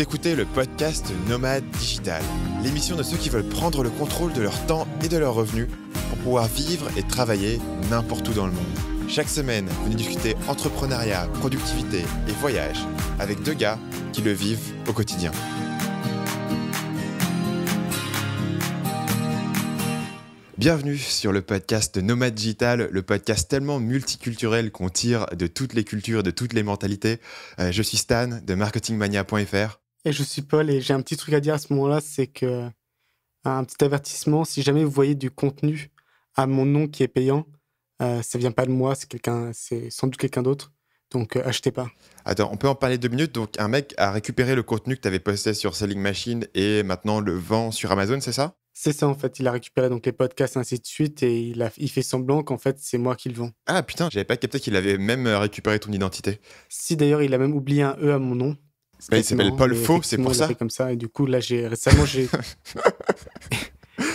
écoutez le podcast Nomade Digital, l'émission de ceux qui veulent prendre le contrôle de leur temps et de leurs revenus pour pouvoir vivre et travailler n'importe où dans le monde. Chaque semaine, venez discuter entrepreneuriat, productivité et voyage avec deux gars qui le vivent au quotidien. Bienvenue sur le podcast Nomade Digital, le podcast tellement multiculturel qu'on tire de toutes les cultures, de toutes les mentalités. Euh, je suis Stan de marketingmania.fr. Et je suis Paul et j'ai un petit truc à dire à ce moment-là, c'est que un petit avertissement, si jamais vous voyez du contenu à mon nom qui est payant, ça euh, ça vient pas de moi, c'est quelqu'un, c'est sans doute quelqu'un d'autre. Donc euh, achetez pas. Attends, on peut en parler deux minutes. Donc un mec a récupéré le contenu que tu avais posté sur Selling Machine et maintenant le vend sur Amazon, c'est ça C'est ça en fait. Il a récupéré donc les podcasts ainsi de suite et il, fait semblant qu'en fait c'est moi qui le vends. Ah putain, j'avais pas capté qu'il avait même euh, récupéré ton identité. Si d'ailleurs il a même oublié un E à mon nom il s'appelle Paul Faux, c'est pour ça. comme ça. Et du coup, là, j'ai récemment, j'ai.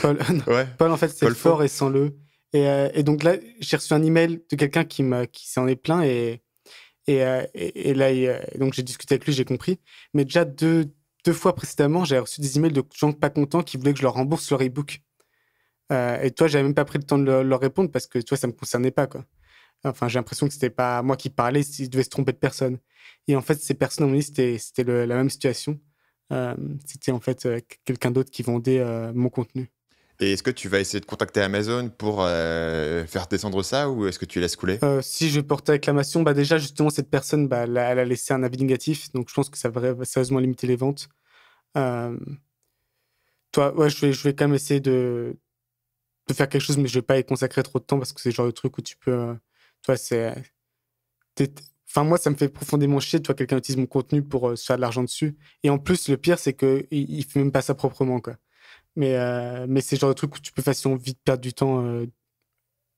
Euh, Paul, en fait, c'est fort et sans le. Et, euh, et donc là, j'ai reçu un email de quelqu'un qui, qui s'en est plein. Et, euh, et, et, là, donc j'ai discuté avec lui, j'ai compris. Mais déjà, deux, deux fois précédemment, j'ai reçu des emails de gens pas contents qui voulaient que je leur rembourse leur e-book. et toi, j'avais même pas pris le temps de leur, répondre parce que toi, ça me concernait pas, quoi. Enfin, j'ai l'impression que c'était pas moi qui parlais, s'il devait se tromper de personne. Et en fait, ces personnes m'ont dit c'était c'était la même situation. Euh, c'était en fait euh, quelqu'un d'autre qui vendait euh, mon contenu. Et est-ce que tu vas essayer de contacter Amazon pour faire descendre ça ou est-ce que tu laisses couler Si je porte réclamation, bah déjà justement cette personne, bah, elle, a laissé un avis négatif, donc je pense que ça va sérieusement limiter les ventes. Toi, ouais, je vais, quand même essayer de, faire quelque chose, mais je vais pas y consacrer trop de temps parce que c'est genre de truc où tu peux toi, c'est. Enfin, moi, ça me fait profondément chier, Toi, quelqu'un utilise mon contenu pour euh, faire de l'argent dessus. Et en plus, le pire, c'est qu'il il fait même pas ça proprement, quoi. Mais, euh, mais c'est le genre de truc où tu peux facilement vite perdre du temps, euh,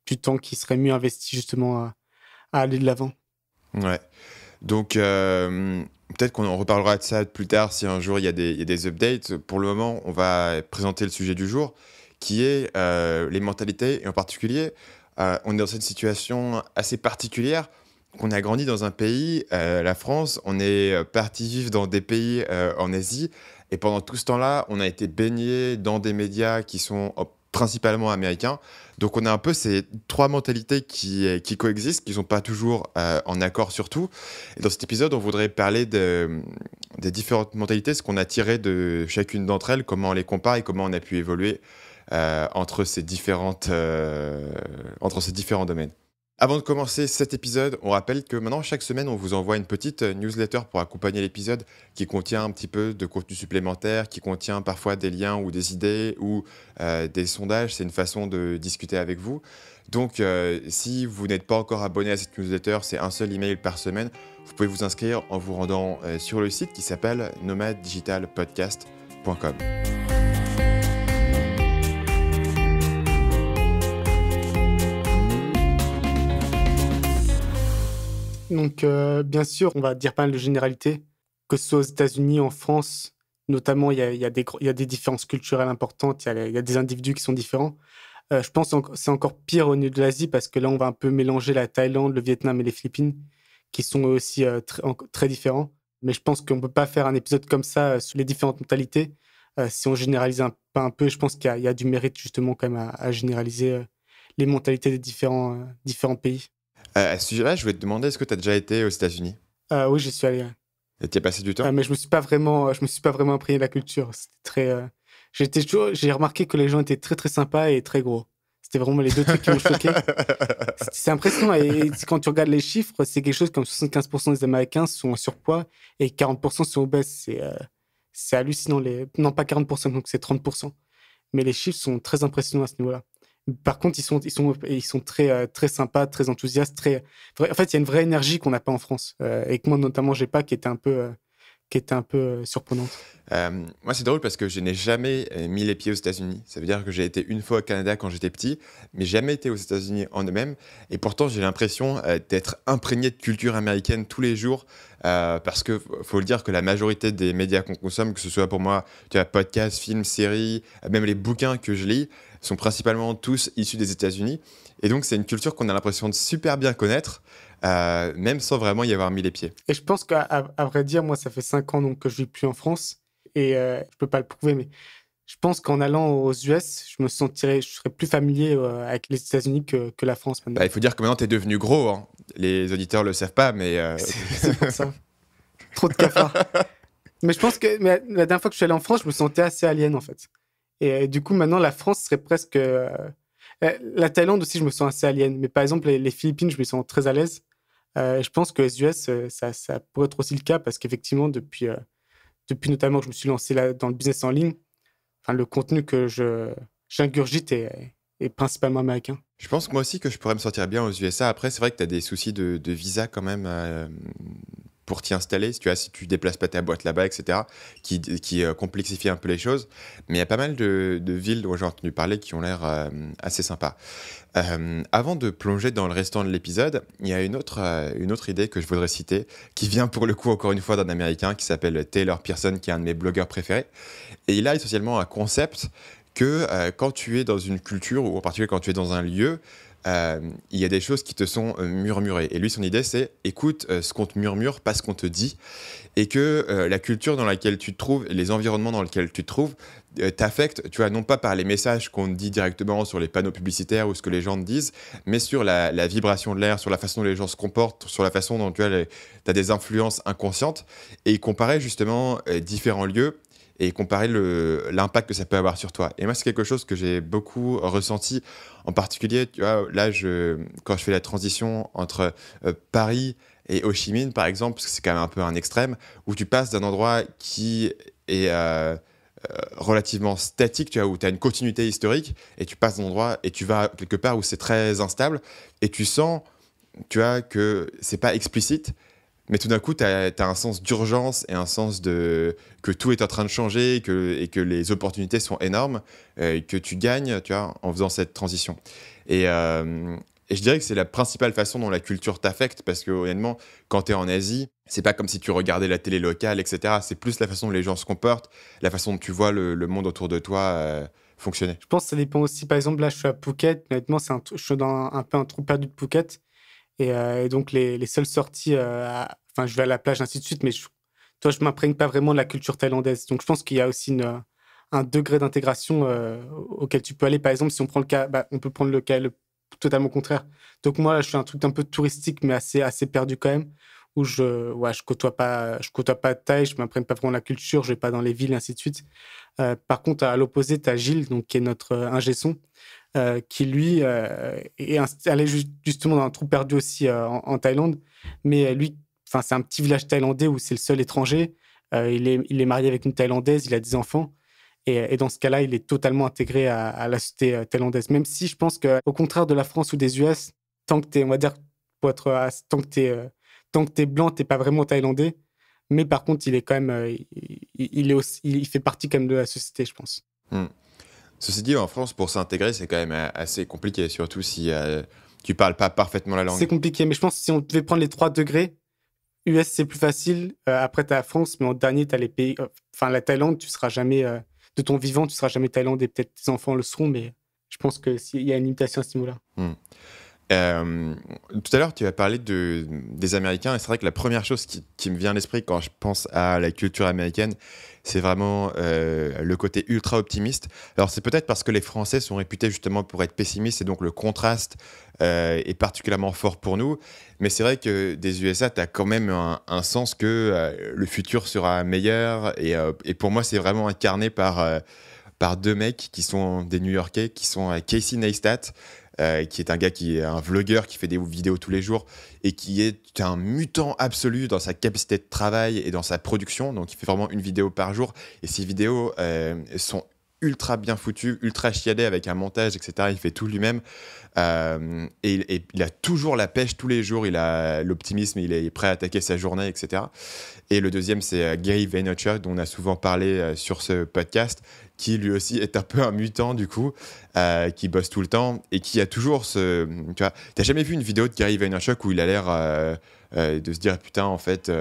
du temps qui serait mieux investi justement à, aller de l'avant. Ouais. Donc, peut-être qu'on en reparlera de ça plus tard si un jour il y, des, il y, a des updates. Pour le moment, on va présenter le sujet du jour qui est les mentalités et en particulier euh, on est dans une situation assez particulière qu'on a grandi dans un pays, euh, la France, on est euh, parti vivre dans des pays en Asie, et pendant tout ce temps-là, on a été baigné dans des médias qui sont principalement américains. Donc on a un peu ces trois mentalités qui, coexistent, qui ne sont pas toujours en accord surtout. Et dans cet épisode, on voudrait parler des différentes mentalités, ce qu'on a tiré de chacune d'entre elles, comment on les compare et comment on a pu évoluer euh, entre, ces différentes, euh, entre ces différents domaines. Avant de commencer cet épisode, on rappelle que maintenant, chaque semaine, on vous envoie une petite euh, newsletter pour accompagner l'épisode qui contient un petit peu de contenu supplémentaire, qui contient parfois des liens ou des idées ou des sondages. C'est une façon de discuter avec vous. Donc, si vous n'êtes pas encore abonné à cette newsletter, c'est un seul email par semaine. Vous pouvez vous inscrire en vous rendant sur le site qui s'appelle nomaddigitalpodcast.com. Donc, euh, bien sûr, on va dire pas mal de généralités, que ce soit aux États-Unis, en France, notamment, il y a, des, différences culturelles importantes, il y a, des individus qui sont différents. Euh, je pense que c'est encore pire au niveau de l'Asie parce que là, on va un peu mélanger la Thaïlande, le Vietnam et les Philippines, qui sont aussi euh, très, différents. Mais je pense qu'on ne peut pas faire un épisode comme ça sur les différentes mentalités. si on généralise un, pas un peu, je pense qu'il y, a du mérite justement quand même à, généraliser les mentalités des différents pays. Euh, à ce sujet-là, je voulais te demander, est-ce que tu as déjà été aux États-Unis euh, Oui, j'y suis allé. Et tu as passé du temps euh, Mais je me suis pas vraiment, je me suis pas vraiment imprégné de la culture. C'était très. toujours, j'ai remarqué que les gens étaient très très sympas et très gros. C'était vraiment les deux trucs qui m'ont choqué. C'est impressionnant. Et quand tu regardes les chiffres, c'est quelque chose comme 75% des Américains sont en surpoids et 40% sont obèses. C'est hallucinant. Les... Non, pas 40%, donc c'est 30%. Mais les chiffres sont très impressionnants à ce niveau-là. Par contre, ils sont, très, euh, très sympas, très enthousiastes, En fait, il y a une vraie énergie qu'on n'a pas en France euh, et que moi, notamment, j'ai pas, qui était un peu, euh, un peu surprenante. moi, c'est drôle parce que je n'ai jamais mis les pieds aux États-Unis. Ça veut dire que j'ai été une fois au Canada quand j'étais petit, mais jamais été aux États-Unis en eux-mêmes. Et pourtant, j'ai l'impression d'être imprégné de culture américaine tous les jours. parce qu'il faut le dire que la majorité des médias qu'on consomme, que ce soit pour moi, tu podcast, films, séries, même les bouquins que je lis, sont principalement tous issus des États-Unis. Et donc, c'est une culture qu'on a l'impression de super bien connaître, euh, même sans vraiment y avoir mis les pieds. Et je pense qu'à vrai dire, moi, ça fait cinq ans donc, que je vis plus en France. Et je euh, je peux pas le prouver, mais je pense qu'en allant aux US, je me sentirais, je serais plus familier euh, avec les États-Unis que, la France bah, il faut dire que maintenant, tu es devenu gros. Hein. Les auditeurs ne le savent pas, mais. C'est pour ça. Trop de cafards. mais je pense que la dernière fois que je suis allé en France, je me sentais assez alien en fait. Et euh, du coup, maintenant, la France serait presque. Euh, euh, la Thaïlande aussi, je me sens assez alien. Mais par exemple, les, Philippines, je me sens très à l'aise. je pense que les US, ça, ça, pourrait être aussi le cas parce qu'effectivement, depuis, depuis notamment que je me suis lancé là, dans le business en ligne, enfin, le contenu que je, j'ingurgite est, principalement américain. Je pense moi aussi que je pourrais me sentir bien aux USA. Après, c'est vrai que tu as des soucis de, visa quand même pour t'y installer, si tu, as si tu déplaces pas ta boîte là-bas, etc., qui, euh, complexifie un peu les choses. Mais il y a pas mal de, villes dont j'ai entendu parler qui ont l'air euh, assez sympas. Euh, avant de plonger dans le restant de l'épisode, il y a une autre, une autre idée que je voudrais citer, qui vient pour le coup encore une fois d'un Américain qui s'appelle Taylor Pearson, qui est un de mes blogueurs préférés. Et il a essentiellement un concept que quand tu es dans une culture, ou en particulier quand tu es dans un lieu, euh, il y a des choses qui te sont euh, murmurées. Et lui, son idée, c'est écoute euh, ce qu'on te murmure, pas ce qu'on te dit. Et que la culture dans laquelle tu te trouves, les environnements dans lesquels tu te trouves, t'affecte, tu vois, non pas par les messages qu'on te dit directement sur les panneaux publicitaires ou ce que les gens te disent, mais sur la, vibration de l'air, sur la façon dont les gens se comportent, sur la façon dont tu as, des influences inconscientes. Et il comparait justement différents lieux et comparer l'impact que ça peut avoir sur toi. Et moi, c'est quelque chose que j'ai beaucoup ressenti, en particulier, tu vois, là, quand je fais la transition entre euh, Paris et Ho Chi Minh, par exemple, parce que c'est quand même un peu un extrême, où tu passes d'un endroit qui est... Euh, euh, relativement statique, tu vois, où tu as une continuité historique, et tu passes d'un endroit et tu vas quelque part où c'est très instable, et tu sens, tu vois, que c'est pas explicite, mais tout d'un coup, tu as, un sens d'urgence et un sens de que tout est en train de changer que, et que les opportunités sont énormes euh, et que tu gagnes tu vois, en faisant cette transition. Euh, et, je dirais que c'est la principale façon dont la culture t'affecte parce que honnêtement, quand tu es en Asie, c'est pas comme si tu regardais la télé locale, etc. C'est plus la façon dont les gens se comportent, la façon dont tu vois le, monde autour de toi. Euh, fonctionner. Je pense que ça dépend aussi, par exemple, là je suis à Phuket, honnêtement, un, je suis dans un, un peu un trou perdu de Phuket, euh, et, donc, les, seules sorties, euh, enfin, je vais à la plage, ainsi de suite, mais toi, je m'imprègne pas vraiment de la culture thaïlandaise. Donc, je pense qu'il y a aussi une, un degré d'intégration euh, auquel tu peux aller. Par exemple, si on prend le cas, bah, on peut prendre le cas le totalement contraire. Donc, moi, là, je suis un truc un peu touristique, mais assez, assez perdu quand même où je ouais, je côtoie pas je côtoie pas de taille, je m'imprègne pas vraiment de la culture, je vais pas dans les villes ainsi de suite. par contre à l'opposé, tu as Gilles donc qui est notre euh, ingé son euh, qui lui euh, est installé justement dans un trou perdu aussi euh, en, Thaïlande. Mais lui, enfin, c'est un petit village thaïlandais où c'est le seul étranger. Il est, il, est, marié avec une Thaïlandaise, il a des enfants. Et, dans ce cas-là, il est totalement intégré à, la société thaïlandaise. Même si je pense qu'au contraire de la France ou des US, tant que tu es, on dire, pour être, tant que tu tant que blanc, t'es pas vraiment thaïlandais. Mais par contre, il est quand même, il, est aussi, il fait partie quand même de la société, je pense. Hmm. Ceci dit, en France, pour s'intégrer, c'est quand même euh, assez compliqué, surtout si euh, tu parles pas parfaitement la langue. C'est compliqué, mais je pense que si on devait prendre les trois degrés, US c'est plus facile, euh, après tu as la France, mais en dernier tu as les pays, enfin la Thaïlande, tu seras jamais, de ton vivant, tu seras jamais Thaïlande et peut-être tes enfants le seront, mais je pense qu'il s'il y a une limitation à ce niveau-là. Hmm. tout à l'heure, tu as parlé des Américains, et c'est vrai que la première chose qui, qui me vient à l'esprit quand je pense à la culture américaine, c'est vraiment euh, le côté ultra optimiste. Alors c'est peut-être parce que les Français sont réputés justement pour être pessimistes et donc le contraste euh, est particulièrement fort pour nous. Mais c'est vrai que des USA, tu as quand même un, sens que euh, le futur sera meilleur. Et, pour moi, c'est vraiment incarné par, par deux mecs qui sont des New-Yorkais, qui sont Casey Neistat euh, qui est un gars qui est un vlogueur qui fait des vidéos tous les jours et qui est un mutant absolu dans sa capacité de travail et dans sa production. Donc, il fait vraiment une vidéo par jour et ses vidéos euh, sont ultra bien foutu, ultra chiadé avec un montage, etc. Il fait tout lui-même. Euh, et, il a toujours la pêche tous les jours, il a l'optimisme, il est prêt à attaquer sa journée, etc. Et le deuxième, c'est euh, Gary Vaynerchuk, dont on a souvent parlé euh, sur ce podcast, qui lui aussi est un peu un mutant, du coup, qui bosse tout le temps et qui a toujours ce. Tu vois, jamais vu une vidéo de Gary Vaynerchuk où il a l'air. de se dire putain en fait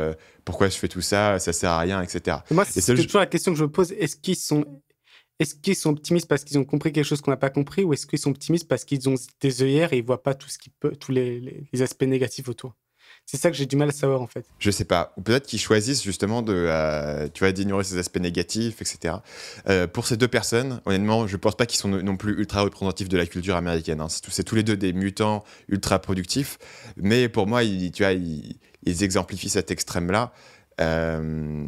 pourquoi je fais tout ça ça sert à rien etc moi c'est toujours la question que je me pose est-ce qu'ils sont est-ce qu'ils sont optimistes parce qu'ils ont compris quelque chose qu'on n'a pas compris ou est-ce qu'ils sont optimistes parce qu'ils ont des œillères et ils voient pas tout ce qui peut, tous les, aspects négatifs autour c'est ça que j'ai du mal à savoir en fait. Je sais pas. Ou peut-être qu'ils choisissent justement de, euh, tu vois, d'ignorer ces aspects négatifs, etc. Euh, pour ces deux personnes, honnêtement, je pense pas qu'ils sont non plus ultra représentatifs de la culture américaine. Hein. C'est tous les deux des mutants ultra productifs, mais pour moi, ils, tu exemplifient cet extrême-là. Euh,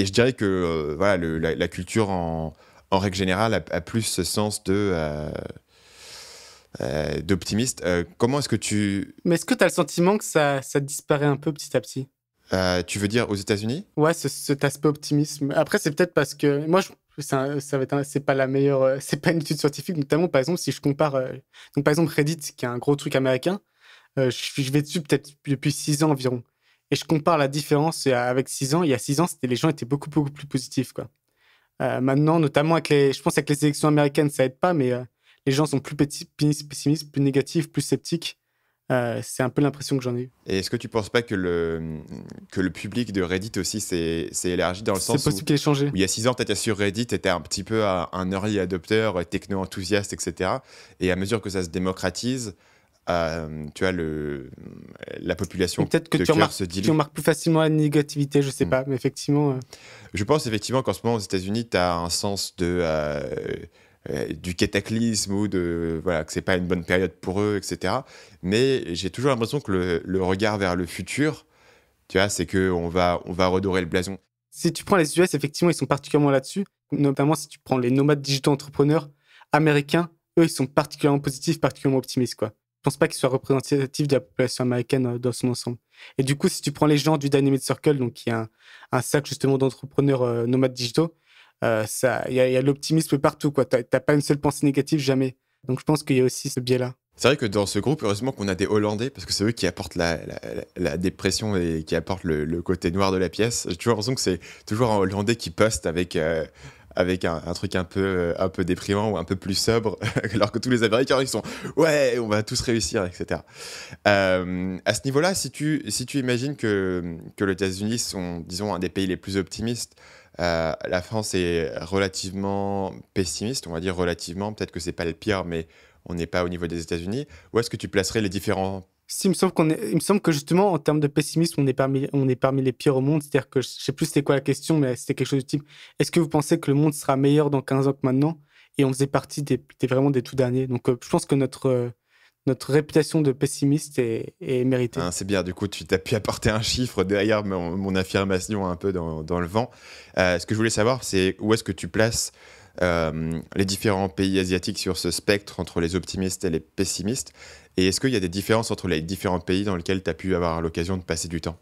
et je dirais que euh, voilà, la, culture en, règle générale a, plus ce sens de euh, euh, d'optimiste. comment est-ce que tu... Mais est-ce que tu as le sentiment que ça, ça disparaît un peu petit à petit tu veux dire aux États-Unis Ouais, ce, cet aspect optimisme. Après, c'est peut-être parce que moi, je, ça, va être, c'est pas la meilleure, c'est pas une étude scientifique, notamment par exemple si je compare, donc par exemple Reddit, qui est un gros truc américain, je, je, vais dessus peut-être depuis six ans environ. Et je compare la différence euh, avec 6 ans. Il y a 6 ans, les gens étaient beaucoup, beaucoup plus positifs. Quoi. Euh, maintenant, notamment avec les, je pense avec les élections américaines, ça aide pas, mais euh, les gens sont plus pessimistes, plus négatifs, plus sceptiques. c'est un peu l'impression que j'en ai eu. Et est-ce que tu ne penses pas que le, que le public de Reddit aussi s'est élargi dans le sens possible où, changé. il y a six ans, tu étais sur Reddit, tu étais un petit peu un early adopteur, techno-enthousiaste, etc. Et à mesure que ça se démocratise, euh, tu as le, la population peut-être que tu, remarques, plus facilement la négativité, je sais hmm. pas, mais effectivement. Euh. Je pense effectivement qu'en ce moment aux États-Unis, tu as un sens de euh, du cataclysme ou de voilà que c'est pas une bonne période pour eux, etc. Mais j'ai toujours l'impression que le, regard vers le futur, tu vois, c'est que on va on va redorer le blason. Si tu prends les US, effectivement, ils sont particulièrement là-dessus, notamment si tu prends les nomades digitaux entrepreneurs américains, eux, ils sont particulièrement positifs, particulièrement optimistes, quoi. Je pense pas qu'il soit représentatif de la population américaine euh, dans son ensemble. Et du coup, si tu prends les gens du Dynamite Circle, donc qui est un, sac justement d'entrepreneurs nomades digitaux, il y a, l'optimisme partout. Tu n'as pas une seule pensée négative, jamais. Donc je pense qu'il y a aussi ce biais-là. C'est vrai que dans ce groupe, heureusement qu'on a des Hollandais, parce que c'est eux qui apportent la, dépression et qui apportent le, côté noir de la pièce. J'ai toujours l'impression que c'est toujours un Hollandais qui poste avec... Euh, avec un, truc un peu, euh, un peu déprimant ou un peu plus sobre, alors que tous les Américains, ils sont ouais, on va tous réussir, etc. Euh, à ce niveau-là, si tu, si tu imagines que, que les États-Unis sont, disons, un des pays les plus optimistes, euh, la France est relativement pessimiste, on va dire relativement, peut-être que c'est pas le pire, mais on n'est pas au niveau des États-Unis. Où est-ce que tu placerais les différents il me semble, qu'on il me semble que justement, en termes de pessimisme, on est parmi, on est parmi les pires au monde. C'est-à-dire que je sais plus c'était quoi la question, mais c'était quelque chose du type est-ce que vous pensez que le monde sera meilleur dans 15 ans que maintenant Et on faisait partie des, des vraiment des tout derniers. Donc, euh, je pense que notre. Euh, notre réputation de pessimiste est, est méritée. Ah, c'est bien, du coup, tu as pu apporter un chiffre derrière mon, affirmation un peu dans, dans le vent. Euh, ce que je voulais savoir, c'est où est-ce que tu places les différents pays asiatiques sur ce spectre entre les optimistes et les pessimistes. Et est-ce qu'il y a des différences entre les différents pays dans lesquels tu as pu avoir l'occasion de passer du temps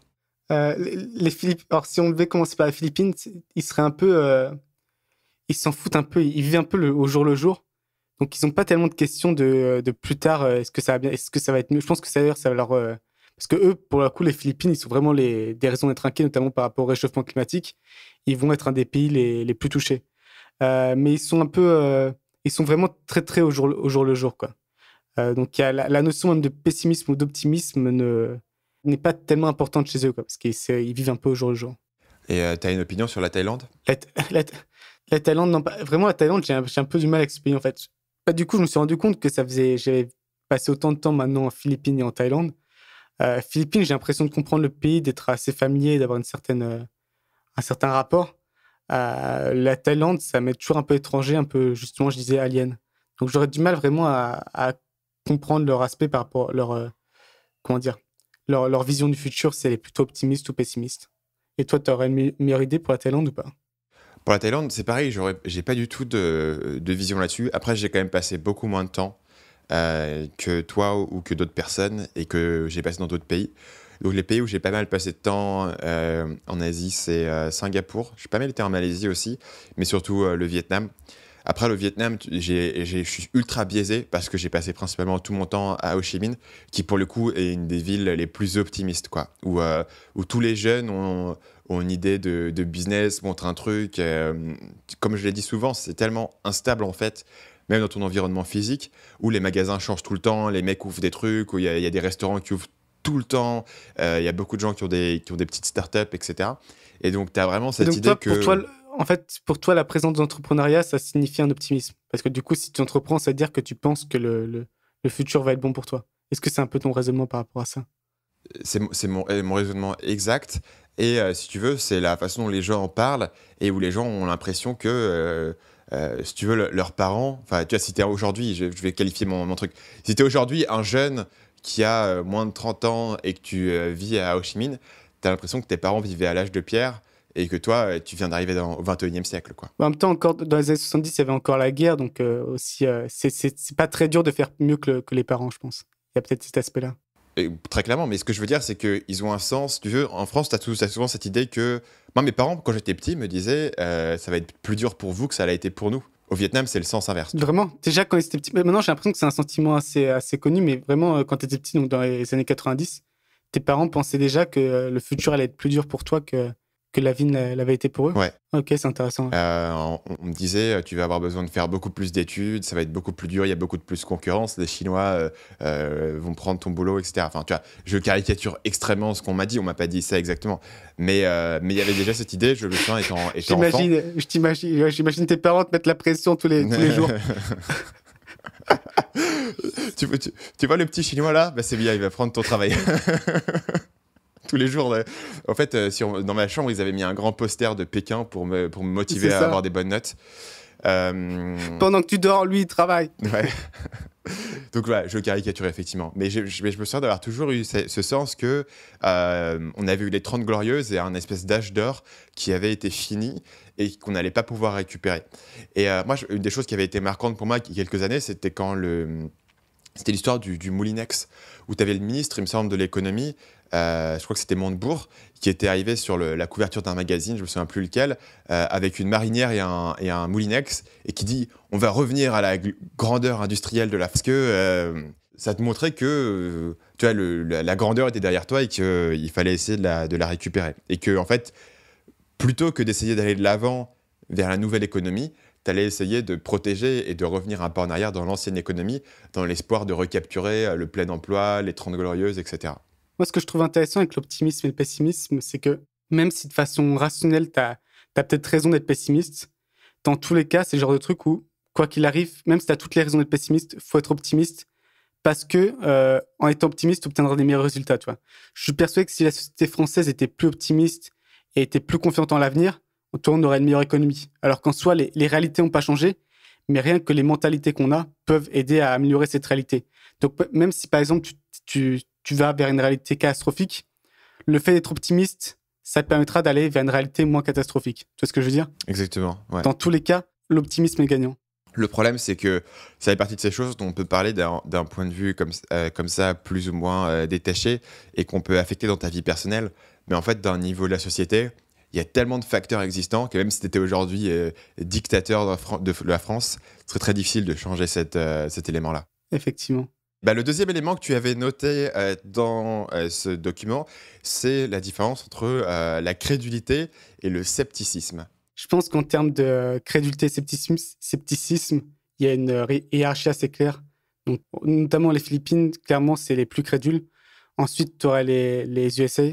euh, les Philippines, alors si on devait commencer par les Philippines, ils seraient un peu, euh, ils s'en foutent un peu, ils vivent un peu au jour le jour. Donc ils n'ont pas tellement de questions de, euh, plus tard, est-ce que ça va bien, est-ce que ça va être mieux. Je pense que ça ça va leur, parce que eux, pour le coup, les Philippines, ils sont vraiment les, des raisons d'être inquiets, notamment par rapport au réchauffement climatique. Ils vont être un des pays les, les plus touchés. mais ils sont un peu, ils sont vraiment très très au jour, au jour le jour quoi. Euh, donc la, notion même de pessimisme ou d'optimisme n'est pas tellement importante chez eux, quoi, parce qu'ils vivent un peu au jour le jour. Et euh, tu as une opinion sur la Thaïlande la, Thaïlande, non, pas, vraiment la Thaïlande, j'ai un, peu du mal à ce en fait. Bah, du coup, je me suis rendu compte que ça faisait, j'avais passé autant de temps maintenant en Philippines et en Thaïlande. Euh, Philippines, j'ai l'impression de comprendre le pays, d'être assez familier, d'avoir une certaine, euh, un certain rapport. la Thaïlande, ça m'est toujours un peu étranger, un peu justement, je disais alien. Donc j'aurais du mal vraiment à, à comprendre leur aspect par rapport leur euh, comment dire leur, vision du futur, c'est plutôt optimiste ou pessimiste. Et toi, tu aurais une meilleure idée pour la Thaïlande ou pas Pour la Thaïlande, c'est pareil, j'ai pas du tout de, vision là-dessus. Après, j'ai quand même passé beaucoup moins de temps euh, que toi ou que d'autres personnes et que j'ai passé dans d'autres pays. Donc les pays où j'ai pas mal passé de temps euh, en Asie, c'est Singapour. J'ai pas mal été en Malaisie aussi, mais surtout le Vietnam. Après, le Vietnam, je suis ultra biaisé parce que j'ai passé principalement tout mon temps à Ho Chi Minh, qui pour le coup est une des villes les plus optimistes, quoi, où, euh, où tous les jeunes ont, une idée de, business, montrent un truc. Euh, comme je l'ai dit souvent, c'est tellement instable en fait même dans ton environnement physique, où les magasins changent tout le temps, les mecs ouvrent des trucs, où il y, a des restaurants qui ouvrent tout le temps, euh, il y a beaucoup de gens qui ont des, qui ont des petites startups, etc. Et donc, tu as vraiment cette idée que. toi, en fait, pour toi, la présence d'entrepreneuriat, ça signifie un optimisme. Parce que du coup, si tu entreprends, ça veut dire que tu penses que le, futur va être bon pour toi. Est-ce que c'est un peu ton raisonnement par rapport à ça C'est euh, mon, raisonnement exact. Et euh, si tu veux, c'est la façon dont les gens en parlent et où les gens ont l'impression que, euh, si tu veux, leurs parents. Enfin, tu vois, si tu es aujourd'hui, je, vais qualifier mon, mon truc. Si tu es aujourd'hui un jeune qui a moins de 30 ans et que tu vis à Ho Chi Minh, t'as l'impression que tes parents vivaient à l'âge de pierre et que toi, euh, tu viens d'arriver au 21e siècle. Quoi. Bah, en même temps, encore, dans les années 70, il y avait encore la guerre, donc euh, aussi, euh, c'est pas très dur de faire mieux que, les parents, je pense. Il y a peut-être cet aspect-là. Très clairement, mais ce que je veux dire, c'est qu'ils ont un sens. Tu veux, en France, tu as, souvent cette idée que. Moi, mes parents, quand j'étais petit, me disaient ça va être plus dur pour vous que ça l'a été pour nous. Au Vietnam, c'est le sens inverse. Vraiment Déjà, quand ils étaient petits. Maintenant, j'ai l'impression que c'est un sentiment assez, assez connu, mais vraiment, quand tu étais petit, donc dans les années 90, tes parents pensaient déjà que le futur allait être plus dur pour toi que, que la vie l'avait été pour eux Ouais. Ok, c'est intéressant. Euh, on, me disait, euh, tu vas avoir besoin de faire beaucoup plus d'études, ça va être beaucoup plus dur, il y a beaucoup de plus de concurrence, les Chinois euh, vont prendre ton boulot, etc. Enfin, tu vois, je caricature extrêmement ce qu'on m'a dit, on m'a pas dit ça exactement. Mais mais il y avait déjà cette idée, je le sens étant, j'imagine, Je t'imagine, j'imagine tes parents te mettre la pression tous les, tous les jours. tu, vois le petit Chinois là bah, C'est bien, il va prendre ton travail. tous les jours. Euh, en fait, euh, dans ma chambre, ils avaient mis un grand poster de Pékin pour me, pour me motiver à avoir des bonnes notes. Euh, Pendant que tu dors, lui, il travaille. Ouais. Donc voilà, je caricature effectivement. Mais je, me souviens d'avoir toujours eu ce, sens que on avait eu les 30 glorieuses et un espèce d'âge d'or qui avait été fini et qu'on n'allait pas pouvoir récupérer. Et moi, une des choses qui avait été marquante pour moi il y a quelques années, c'était quand le... C'était l'histoire du, du, Moulinex, où tu avais le ministre, il me semble, de l'économie, euh, je crois que c'était Montebourg, qui était arrivé sur la couverture d'un magazine, je ne me souviens plus lequel, euh, avec une marinière et un, moulinex, et qui dit on va revenir à la grandeur industrielle de la. Parce que euh, ça te montrait que tu la, grandeur était derrière toi et qu'il fallait essayer de la, de la, récupérer. Et que, en fait, plutôt que d'essayer d'aller de l'avant vers la nouvelle économie, tu allais essayer de protéger et de revenir un pas en arrière dans l'ancienne économie, dans l'espoir de recapturer le plein emploi, les Trente glorieuses, etc. Moi, ce que je trouve intéressant avec l'optimisme et le pessimisme, c'est que même si de façon rationnelle, tu as, peut-être raison d'être pessimiste, dans tous les cas, c'est le genre de truc où, quoi qu'il arrive, même si tu as toutes les raisons d'être pessimiste, faut être optimiste parce que euh, en étant optimiste, tu obtiendras des meilleurs résultats. Tu vois. Je suis persuadé que si la société française était plus optimiste et était plus confiante en l'avenir, on aurait une meilleure économie. Alors qu'en soi, les, les réalités n'ont pas changé, mais rien que les mentalités qu'on a peuvent aider à améliorer cette réalité. Donc, même si par exemple, tu tu vas vers une réalité catastrophique. Le fait d'être optimiste, ça te permettra d'aller vers une réalité moins catastrophique. Tu vois ce que je veux dire Exactement. Dans tous les cas, l'optimisme est gagnant. Le problème, c'est que ça fait partie de ces choses dont on peut parler d'un point de vue comme, euh, comme ça, plus ou moins euh, détaché, et qu'on peut affecter dans ta vie personnelle. Mais en fait, d'un niveau de la société, il y a tellement de facteurs existants que même si tu étais aujourd'hui euh, dictateur de la, France, ce serait très difficile de changer cet élément-là. Effectivement. Bah, le deuxième élément que tu avais noté euh, dans euh, ce document, c'est la différence entre euh, la crédulité et le scepticisme. Je pense qu'en termes de crédulité et scepticisme, scepticisme, il y a une hiérarchie assez claire. Donc, notamment les Philippines, clairement, c'est les plus crédules. Ensuite, tu aurais les, les, USA.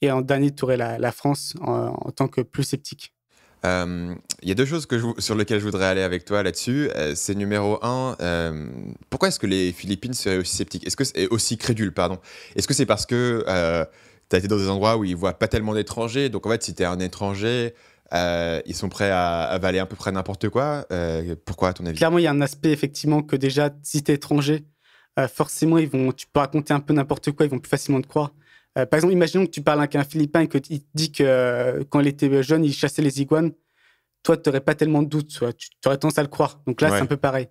Et en dernier, tu aurais la, la France en, tant que plus sceptique. Euh, il y a deux choses que je, sur lesquelles je voudrais aller avec toi là-dessus. Euh, c'est numéro un, euh, pourquoi est-ce que les Philippines seraient aussi sceptiques Est-ce que c'est aussi crédules, pardon Est-ce que c'est parce que tu as été dans des endroits où ils voient pas tellement d'étrangers. Donc en fait, si tu es un étranger, ils sont prêts à avaler à peu près n'importe quoi. pourquoi, à ton avis Clairement, il y a un aspect effectivement que déjà, si tu es étranger, forcément, ils vont, tu peux raconter un peu n'importe quoi, ils vont plus facilement te croire. Euh, par exemple, imaginons que tu parles avec un Philippin et qu'il te dit que euh, quand il était jeune, il chassait les iguanes. Toi, tu n'aurais pas tellement de doutes. Tu, aurais tendance à le croire. Donc là, c'est un peu pareil.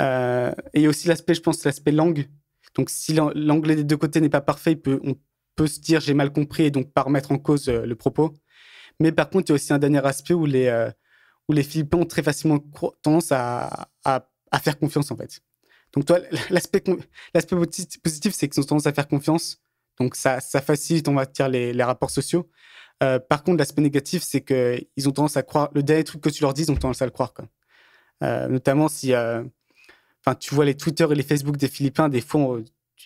Euh, et aussi l'aspect, je pense, l'aspect langue. Donc si l'anglais des deux côtés n'est pas parfait, on peut se dire j'ai mal compris et donc pas remettre en cause euh, le propos. Mais par contre, il y a aussi un dernier aspect où les, Philippins ont très facilement tendance à, à faire confiance en fait. Donc toi, l'aspect positif, c'est qu'ils ont tendance à faire confiance donc ça, ça facilite, on va dire, les, rapports sociaux. Euh, par contre, l'aspect négatif, c'est qu'ils ont tendance à croire, le dernier truc que tu leur dis, ils ont tendance à le croire. Quoi. Euh, notamment si, euh, enfin, tu vois les Twitter et les Facebook des Philippins, des fois,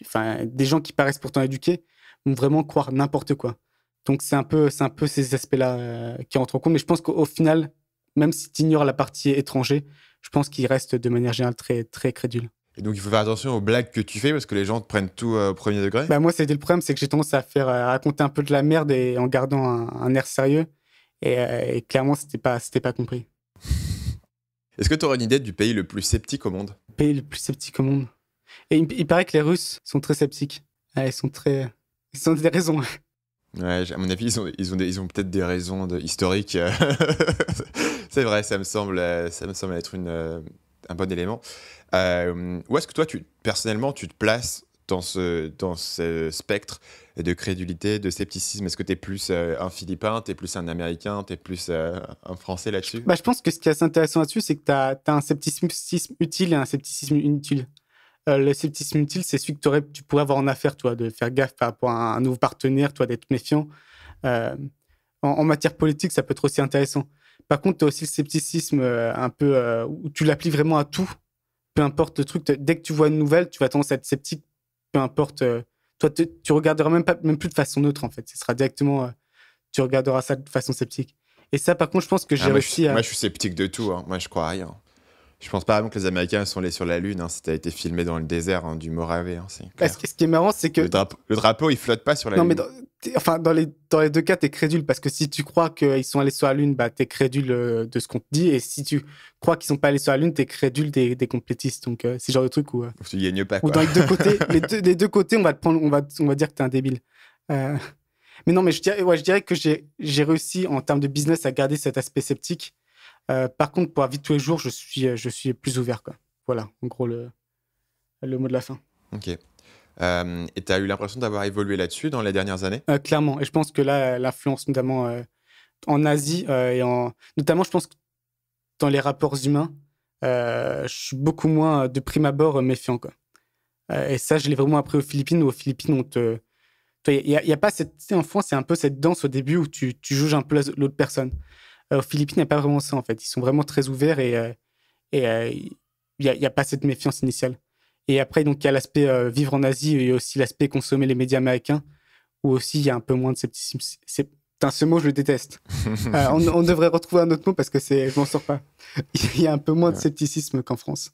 enfin, des gens qui paraissent pourtant éduqués, vont vraiment croire n'importe quoi. Donc c'est un peu, c'est un peu ces aspects-là qui entrent en compte. Mais je pense qu'au final, même si tu ignores la partie étranger, je pense qu'ils restent de manière générale très, très crédules. Et donc, il faut faire attention aux blagues que tu fais parce que les gens te prennent tout euh, au premier degré. Bah, moi, c'était le problème, c'est que j'ai tendance à faire euh, raconter un peu de la merde et, en gardant un, air sérieux. Euh, et, clairement, c'était pas, c'était pas compris. Est-ce que tu aurais une idée du pays le plus sceptique au monde Le pays le plus sceptique au monde. Et il, paraît que les Russes sont très sceptiques. ils sont très. Ils ont des raisons. Ouais, à mon avis, ils ont, ils ont, ils ont peut-être des raisons de, historiques. c'est vrai, ça me semble, ça me semble être une, un bon élément. Euh, où est-ce que toi, tu, personnellement, tu te places dans ce, dans ce spectre de crédulité, de scepticisme Est-ce que tu es plus euh, un Philippin, tu es plus un Américain, tu es plus euh, un Français là-dessus bah, Je pense que ce qui est assez intéressant là-dessus, c'est que tu as, un scepticisme utile et un scepticisme inutile. le scepticisme utile, c'est celui que tu pourrais avoir en affaire, toi, de faire gaffe par rapport à un nouveau partenaire, toi, d'être méfiant. en, matière politique, ça peut être aussi intéressant. Par contre, tu as aussi le scepticisme euh, un peu euh, où tu l'applies vraiment à tout. Peu importe le truc, dès que tu vois une nouvelle, tu vas tendance à être sceptique, peu importe. Euh, toi, tu regarderas même, pas, même plus de façon neutre, en fait. Ce sera directement. tu regarderas ça de façon sceptique. Et ça, par contre, je pense que j'ai ah, réussi moi, à. Moi, je suis sceptique de tout. Hein. Moi, je crois à rien. Je pense pas vraiment que les Américains sont allés sur la Lune. Hein. a été filmé dans le désert hein, du Moravie. Hein, bah, ce qui est marrant, c'est que. Le drapeau, le drapeau, il flotte pas sur la Lune. Non, mais enfin, dans les, dans les deux cas, tu es crédule parce que si tu crois qu'ils sont allés sur la Lune, bah, tu es crédule euh, de ce qu'on te dit. Et si tu crois qu'ils sont pas allés sur la Lune, tu es crédule des, des complétistes. Donc, euh, c'est genre de truc où. Euh, tu gagnes pas. Quoi. dans les deux côtés, les deux, côtés on, va te prendre, on, va, on va dire que tu es un débile. Euh, mais non, mais je dirais, je dirais que j'ai réussi en termes de business à garder cet aspect sceptique. par contre, pour la vie de tous les jours, je suis, je suis plus ouvert. Quoi. Voilà, en gros, le, le mot de la fin. Ok. Euh, et tu as eu l'impression d'avoir évolué là-dessus dans les dernières années euh, Clairement. Et je pense que là, l'influence, notamment euh, en Asie, et en... notamment, je pense que dans les rapports humains, je suis beaucoup moins, de prime abord, méfiant. et ça, je l'ai vraiment appris aux Philippines, où aux Philippines, Il n'y a, pas cette. en France, c'est un peu cette danse au début où tu, juges un peu l'autre personne. aux Philippines, il n'y a pas vraiment ça, en fait. Ils sont vraiment très ouverts et il n'y a, pas cette méfiance initiale. Et après, donc, il y a l'aspect euh, vivre en Asie et aussi l'aspect consommer les médias américains, où aussi il y a un peu moins de scepticisme. C'est... un ce mot, je le déteste. Euh, on, devrait retrouver un autre mot parce que c'est... je m'en sors pas. il y a un peu moins de scepticisme qu'en France.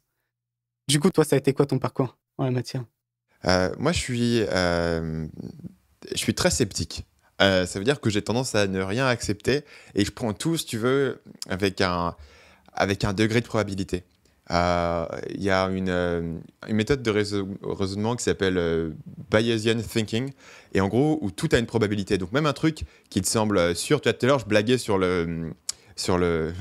Du coup, toi, ça a été quoi ton parcours en la matière euh, Moi, je suis, je suis très sceptique. ça veut dire que j'ai tendance à ne rien accepter et je prends tout, si tu veux, avec un, avec un degré de probabilité. Euh, il y a une, euh, méthode de raisonnement qui s'appelle euh, Bayesian thinking, et en gros, où tout a une probabilité. Donc même un truc qui te semble sûr, tu vois tout à l'heure, je blaguais sur le sur le,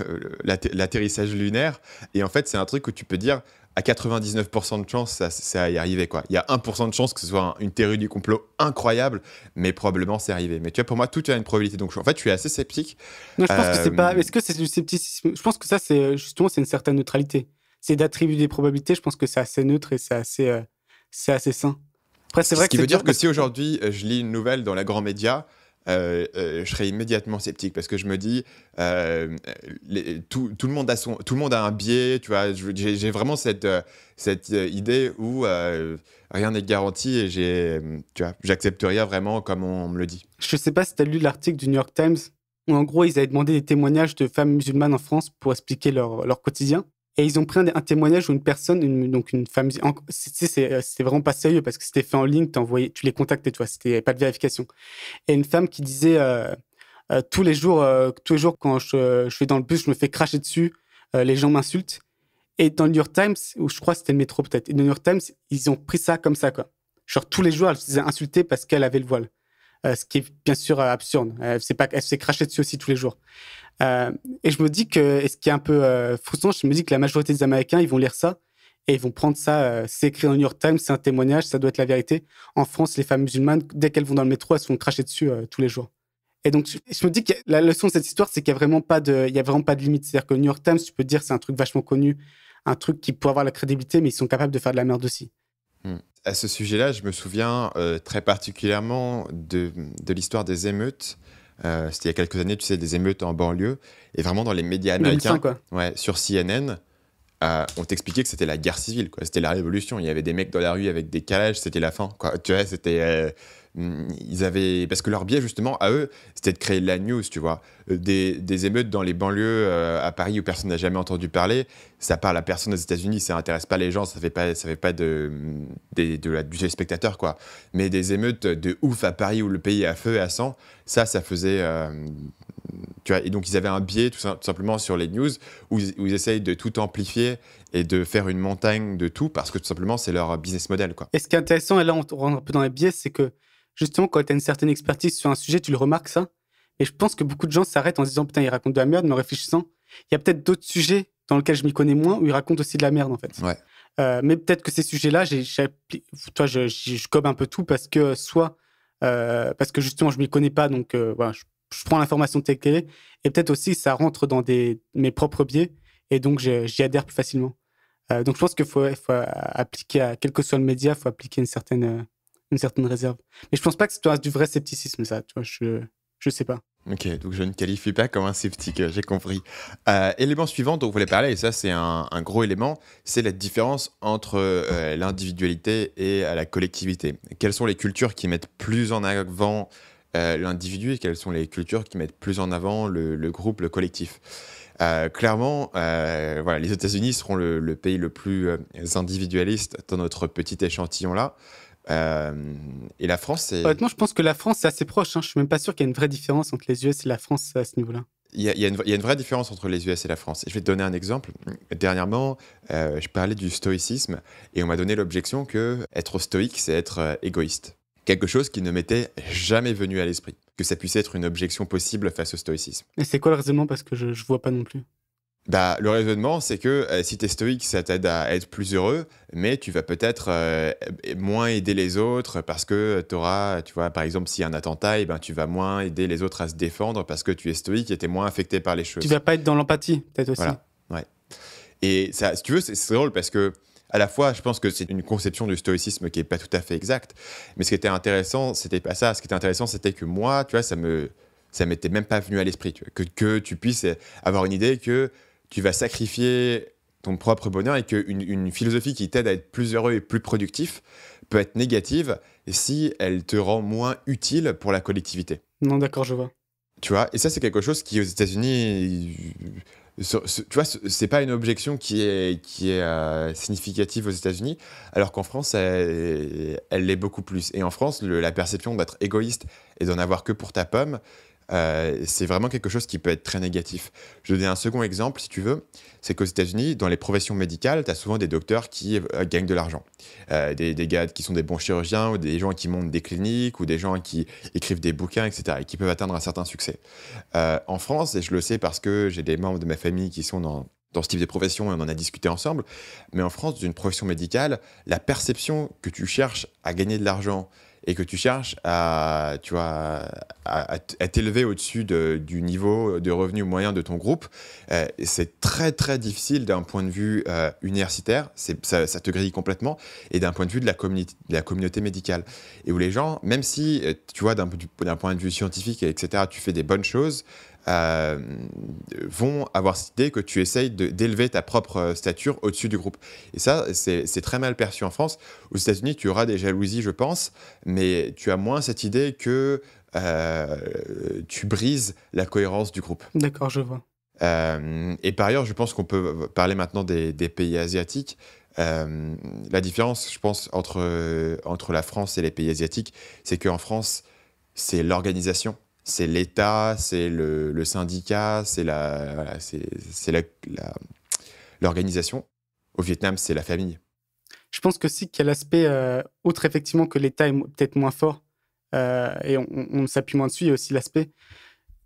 l'atterrissage lunaire, et en fait, c'est un truc où tu peux dire à 99% de chance, ça, ça y arriver. Quoi. Il y a 1% de chance que ce soit une théorie du complot incroyable, mais probablement c'est arrivé. Mais tu vois, pour moi, tout a une probabilité. Donc, en fait, je suis assez sceptique. Non, je pense que c'est pas. Est-ce que c'est du scepticisme Je pense que ça, c'est justement, c'est une certaine neutralité c'est d'attribuer des probabilités. Je pense que c'est assez neutre et c'est assez, euh, c'est assez sain. Après, c'est vrai Ce qui veut dire que si aujourd'hui euh, je lis une nouvelle dans la grand média, euh, je serais immédiatement sceptique parce que je me dis tout, le monde a son, tout le monde a un biais tu vois j'ai vraiment cette cette idée où rien n'est garanti et j'ai j'accepte rien vraiment comme on, me le dit je ne sais pas si tu as lu l'article du New York Times où en gros ils avaient demandé des témoignages de femmes musulmanes en France pour expliquer leur quotidien et ils ont pris un, témoignage où une personne, une, donc une femme, euh, c'était vraiment pas sérieux parce que c'était fait en ligne, envoyé, tu les contactais, toi, c'était pas de vérification. Et une femme qui disait euh, euh, tous les jours, quand je, suis dans le bus, je me fais cracher dessus, les gens m'insultent. Et dans le New York Times, ou je crois c'était le métro peut-être, dans le New York Times, ils ont pris ça comme ça quoi. Genre tous les jours, elle se faisait insulter parce qu'elle avait le voile. Euh, ce qui est bien sûr euh, absurde. Elle euh, s'est, pas, elle s'est crachée dessus aussi tous les jours. et je me dis que, et ce qui est un peu frustrant, je me dis que la majorité des Américains, ils vont lire ça et ils vont prendre ça, c'est écrit dans le New York Times, c'est un témoignage, ça doit être la vérité. En France, les femmes musulmanes, dès qu'elles vont dans le métro, elles se font cracher dessus tous les jours. Et donc, je, me dis que la leçon de cette histoire, c'est qu'il n'y a, vraiment pas de, a vraiment pas de limite. C'est-à-dire que le New York Times, tu peux dire, c'est un truc vachement connu, un truc qui peut avoir la crédibilité, mais ils sont capables de faire de la merde aussi. Hmm à ce sujet-là, je me souviens euh, très particulièrement de, l'histoire des émeutes. Euh, c'était il y a quelques années, tu sais, des émeutes en banlieue. Et vraiment, dans les médias américains, Ouais, sur CNN, euh, on t'expliquait que c'était la guerre civile, quoi. C'était la révolution. Il y avait des mecs dans la rue avec des calages, c'était la fin, quoi. Tu vois, c'était. Euh, Hum, ils avaient parce que leur biais justement à eux c'était de créer de la news tu vois euh, des, des émeutes dans les banlieues euh, à Paris où personne n'a jamais entendu parler ça parle à personne aux États-Unis ça intéresse pas les gens ça fait pas ça fait pas de, hum, de, de du téléspectateur quoi mais des émeutes de ouf à Paris où le pays est à feu et à sang ça ça faisait euh, tu vois et donc ils avaient un biais tout, simplement sur les news où ils, où ils, essayent de tout amplifier et de faire une montagne de tout parce que tout simplement c'est leur business model quoi et ce qui est intéressant et là on rentre un peu dans les biais c'est que Justement, quand tu as une certaine expertise sur un sujet, tu le remarques, ça. Et je pense que beaucoup de gens s'arrêtent en se disant, putain, ils racontent de la merde, mais en réfléchissant, il y a peut-être d'autres sujets dans lesquels je m'y connais moins où il raconte aussi de la merde, en fait. Euh, mais peut-être que ces sujets-là, toi, je, je, cobe un peu tout parce que soit, euh, parce que justement, je m'y connais pas, donc euh, voilà, je, prends l'information telle qu'elle et peut-être aussi ça rentre dans des, mes propres biais, et donc j'y adhère plus facilement. donc je pense qu'il faut, faut, appliquer, à, quel que soit le média, il faut appliquer une certaine une certaine réserve. Mais je pense pas que tu as du vrai scepticisme, ça. je, je sais pas. Ok, donc je ne qualifie pas comme un sceptique, euh, j'ai compris. Euh, élément suivant dont vous voulez parler, et ça c'est un, gros élément, c'est la différence entre euh, l'individualité et la collectivité. Quelles sont les cultures qui mettent plus en avant l'individu et quelles sont les cultures qui mettent plus en avant le, groupe, le collectif clairement, voilà, les États-Unis seront le, pays le plus individualiste dans notre petit échantillon là. Euh, et la France, c'est... Honnêtement, je pense que la France, c'est assez proche. je hein. Je suis même pas sûr qu'il y ait une vraie différence entre les US et la France euh, à ce niveau-là. Il y, a, une, vraie différence entre les US et la France. je vais te donner un exemple. Dernièrement, euh, je parlais du stoïcisme et on m'a donné l'objection que être stoïque, c'est être égoïste. Quelque chose qui ne m'était jamais venu à l'esprit. Que ça puisse être une objection possible face au stoïcisme. Et c'est quoi le raisonnement Parce que je ne vois pas non plus. Bah, le raisonnement, c'est que euh, si tu es stoïque, ça t'aide à être plus heureux, mais tu vas peut-être euh, moins aider les autres parce que tu auras, tu vois, par exemple, s'il y a un attentat, eh ben, tu vas moins aider les autres à se défendre parce que tu es stoïque et tu es moins affecté par les choses. Tu vas pas être dans l'empathie, peut-être aussi. Ouais. Et ça, si tu veux, c'est drôle parce que à la fois, je pense que c'est une conception du stoïcisme qui n'est pas tout à fait exacte. Mais ce qui était intéressant, c'était pas ça. Ce qui était intéressant, c'était que moi, tu vois, ça me, ça m'était même pas venu à l'esprit que, que tu puisses avoir une idée que tu vas sacrifier ton propre bonheur et qu'une philosophie qui t'aide à être plus heureux et plus productif peut être négative si elle te rend moins utile pour la collectivité. Non, d'accord, je vois. Tu vois, et ça, c'est quelque chose qui, aux États-Unis, tu vois, c'est pas une objection qui est, euh, significative aux États-Unis, alors qu'en France, elle l'est beaucoup plus. Et en France, la perception d'être égoïste et d'en avoir que pour ta pomme, euh, c'est vraiment quelque chose qui peut être très négatif. Je vais donner un second exemple, si tu veux. C'est qu'aux États-Unis, dans les professions médicales, tu as souvent des docteurs qui euh, gagnent de l'argent. Euh, des, gars qui sont des bons chirurgiens, ou des gens qui montent des cliniques, ou des gens qui écrivent des bouquins, etc., et qui peuvent atteindre un certain succès. en France, et je le sais parce que j'ai des membres de ma famille qui sont dans, ce type de profession et on en a discuté ensemble, mais en France, d'une profession médicale, la perception que tu cherches à gagner de l'argent, et que tu cherches à, tu vois, à, t'élever au-dessus du niveau de revenu moyen de ton groupe, euh, c'est très très difficile d'un point de vue euh, universitaire, ça, ça, te grille complètement, et d'un point de vue de la, de la communauté médicale. Et où les gens, même si, euh, tu vois, d'un point de vue scientifique, etc., tu fais des bonnes choses, euh, vont avoir cette idée que tu essayes d'élever ta propre euh, stature au-dessus du groupe. Et ça, c'est très mal perçu en France. Aux États-Unis, tu auras des jalousies, je pense, mais tu as moins cette idée que euh, tu brises la cohérence du groupe. D'accord, je vois. et par ailleurs, je pense qu'on peut parler maintenant des, pays asiatiques. la différence, je pense, entre, entre la France et les pays asiatiques, c'est qu'en France, c'est l'organisation c'est l'État, c'est le, syndicat, c'est la, c'est, l'organisation. La, Au Vietnam, c'est la famille. Je pense que si qu'il y a l'aspect euh, autre effectivement que l'État est peut-être moins fort euh, et on, s'appuie moins dessus. Il y a aussi l'aspect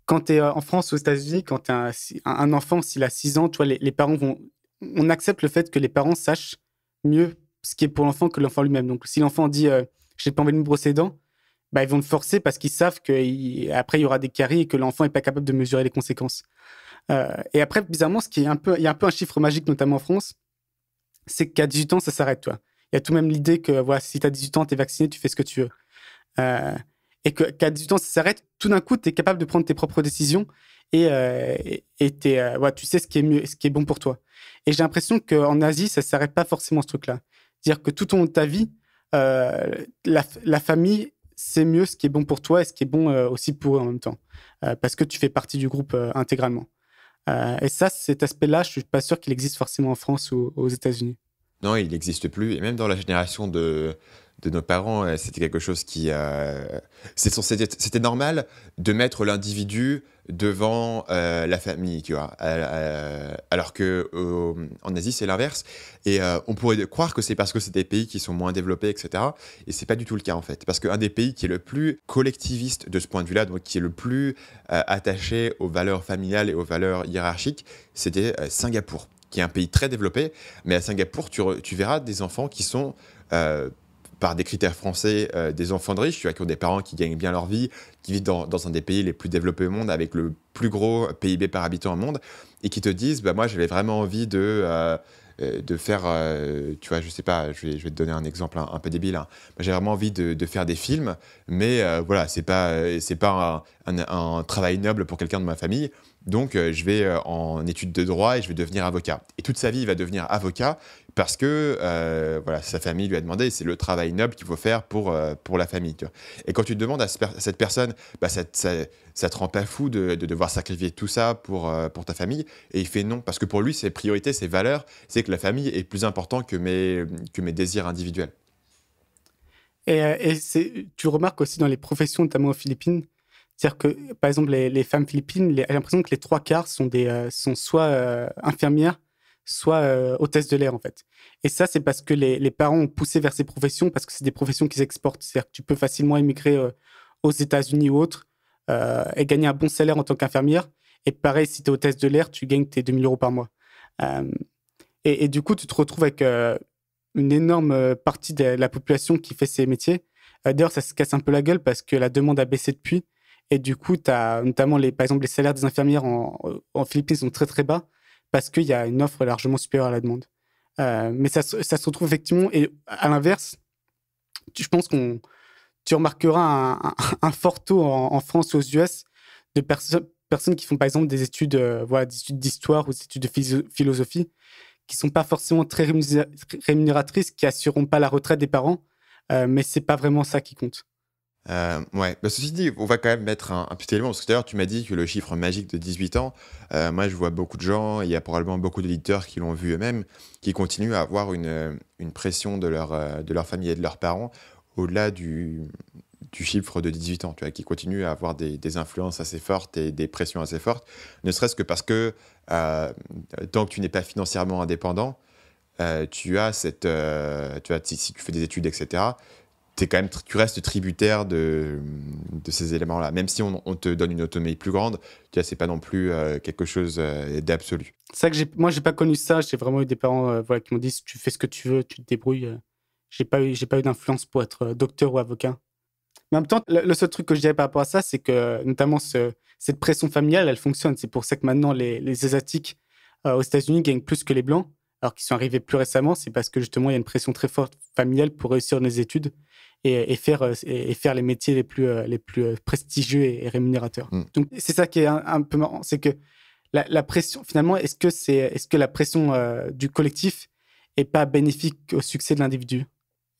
quand tu es euh, en France aux États-Unis, quand tu un, un, enfant, s'il a 6 ans, tu les, parents vont. On accepte le fait que les parents sachent mieux ce qui est pour l'enfant que l'enfant lui-même. Donc, si l'enfant dit je j'ai pas envie de me brosser les dents, bah, ils vont le forcer parce qu'ils savent qu'après, il... il y aura des caries et que l'enfant n'est pas capable de mesurer les conséquences. Euh, et après, bizarrement, ce qui est un peu, il y a un peu un chiffre magique, notamment en France, c'est qu'à 18 ans, ça s'arrête. Toi. Il y a tout de même l'idée que voilà, si tu as 18 ans, tu es vacciné, tu fais ce que tu veux. Euh, et qu'à 18 ans, ça s'arrête. Tout d'un coup, tu es capable de prendre tes propres décisions et, euh, tu sais ce qui est mieux, ce qui est bon pour toi. Et j'ai l'impression qu'en Asie, ça ne s'arrête pas forcément ce truc-là. C'est-à-dire que tout au long de ta vie, la, la famille c'est mieux ce qui est bon pour toi et ce qui est bon euh, aussi pour eux en même temps, euh, parce que tu fais partie du groupe euh, intégralement. et ça, cet aspect-là, je ne suis pas sûr qu'il existe forcément en France ou aux États-Unis. Non, il n'existe plus. Et même dans la génération de, de nos parents, euh, c'était quelque chose qui... Euh, c'était normal de mettre l'individu devant euh, la famille, tu vois. alors que en Asie, c'est l'inverse. Et on pourrait croire que c'est parce que c'est des pays qui sont moins développés, etc. Et c'est pas du tout le cas, en fait. Parce qu'un des pays qui est le plus collectiviste de ce point de vue-là, donc qui est le plus attaché aux valeurs familiales et aux valeurs hiérarchiques, c'était Singapour, qui est un pays très développé. Mais à Singapour, tu, verras des enfants qui sont par des critères français, euh, des enfants de riches, tu vois, qui ont des parents qui gagnent bien leur vie, qui vivent dans, un des pays les plus développés au monde, avec le plus gros PIB par habitant au monde, et qui te disent, bah, moi, j'avais vraiment envie de, euh, euh, de faire, tu vois, je sais pas, je vais, te donner un exemple un, peu débile, hein. j'avais j'ai vraiment envie de, faire des films, mais voilà, c'est pas, pas un travail noble pour quelqu'un de ma famille, donc, euh, je vais euh, en études de droit et je vais devenir avocat. Et toute sa vie, il va devenir avocat parce que euh, voilà, sa famille lui a demandé, c'est le travail noble qu'il faut faire pour, la famille. Et quand tu demandes à, cette personne, bah, ça, ça, te rend pas fou de, devoir sacrifier tout ça pour, ta famille Et il fait non, parce que pour lui, ses priorités, ses valeurs, c'est que la famille est plus importante que mes, que mes désirs individuels. Et, et tu remarques aussi dans les professions, notamment aux Philippines, c'est-à-dire que, par exemple, les, femmes philippines, j'ai l'impression que les trois quarts sont, des, euh, sont soit euh, infirmières, soit euh, hôtesses de l'air, en fait. Et ça, c'est parce que les, les, parents ont poussé vers ces professions, parce que c'est des professions qui exportent. C'est-à-dire que tu peux facilement émigrer euh, aux États-Unis ou autres et gagner un bon salaire en tant qu'infirmière. Et pareil, si tu es hôtesse de l'air, tu gagnes tes 2000 euros par mois. Et, et, du coup, tu te retrouves avec une énorme partie de la population qui fait ces métiers. D'ailleurs, ça se casse un peu la gueule parce que la demande a baissé depuis. Et du coup, tu as notamment, les, par exemple, les salaires des infirmières en, Philippines sont très très bas parce qu'il y a une offre largement supérieure à la demande. Euh, mais ça, ça, se retrouve effectivement, et à l'inverse, je pense qu'on tu remarqueras un, fort taux en, en, France aux US de personnes, personnes qui font par exemple des études euh, voilà, d'études d'histoire ou des études de philosophie qui sont pas forcément très rémunératrices, qui assureront pas la retraite des parents, Mais euh, mais c'est pas vraiment ça qui compte. Euh, ouais, bah, ceci dit, on va quand même mettre un, petit élément, parce que d'ailleurs, tu m'as dit que le chiffre magique de 18 ans, euh, moi je vois beaucoup de gens, il y a probablement beaucoup d'éditeurs qui l'ont vu eux-mêmes, qui continuent à avoir une, euh, une pression de leur, euh, de leur famille et de leurs parents au-delà du, du chiffre de 18 ans, tu vois, qui continuent à avoir des, des influences assez fortes et des pressions assez fortes, ne serait-ce que parce que tant que tu n'es pas financièrement indépendant, tu as cette, tu vois si, si, tu fais des études, etc., quand même, tu restes tributaire de, de ces éléments-là. Même si on, te donne une autonomie plus grande, tu n'est c'est pas non plus euh, quelque chose euh, d'absolu. C'est je que moi, j'ai pas connu ça. J'ai vraiment eu des parents euh, voilà, qui m'ont dit tu fais ce que tu veux, tu te débrouilles. J'ai pas j'ai pas eu d'influence pour être docteur ou avocat. Mais en même temps, le, seul truc que je dirais par rapport à ça, c'est que notamment cette pression familiale, elle fonctionne. C'est pour ça que maintenant, les, Asiatiques aux États-Unis gagnent plus que les Blancs alors qu'ils sont arrivés plus récemment, c'est parce que justement, il y a une pression très forte familiale pour réussir nos les études et, faire, euh, et, faire les métiers les plus, euh, les plus euh, prestigieux et, rémunérateurs. Mm. Donc, c'est ça qui est un, peu marrant, c'est que la, pression, finalement, est-ce que, c'est, est-ce que la pression du collectif est pas bénéfique au succès de l'individu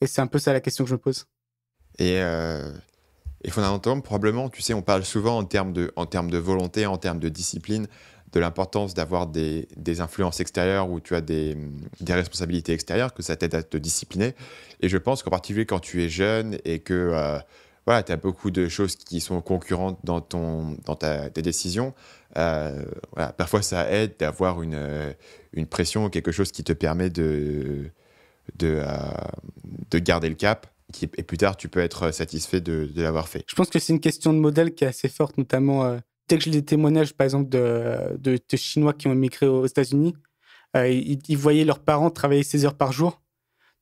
Et c'est un peu ça la question que je me pose. Et, euh, et fondamentalement, probablement, tu sais, on parle souvent en termes de, en termes de volonté, en termes de discipline, de l'importance d'avoir des, influences extérieures où tu as des, responsabilités extérieures, que ça t'aide à te discipliner. Et je pense qu'en particulier quand tu es jeune et que euh, voilà, tu as beaucoup de choses qui sont concurrentes dans, ton, tes décisions, euh, parfois ça aide d'avoir une, une pression, quelque chose qui te permet de, de, euh, de garder le cap et plus tard, tu peux être satisfait de, l'avoir fait. Je pense que c'est une question de modèle qui est assez forte, notamment dès que j'ai des témoignages, par exemple, de, de, Chinois qui ont émigré aux États-Unis, euh, ils, voyaient leurs parents travailler 16 heures par jour.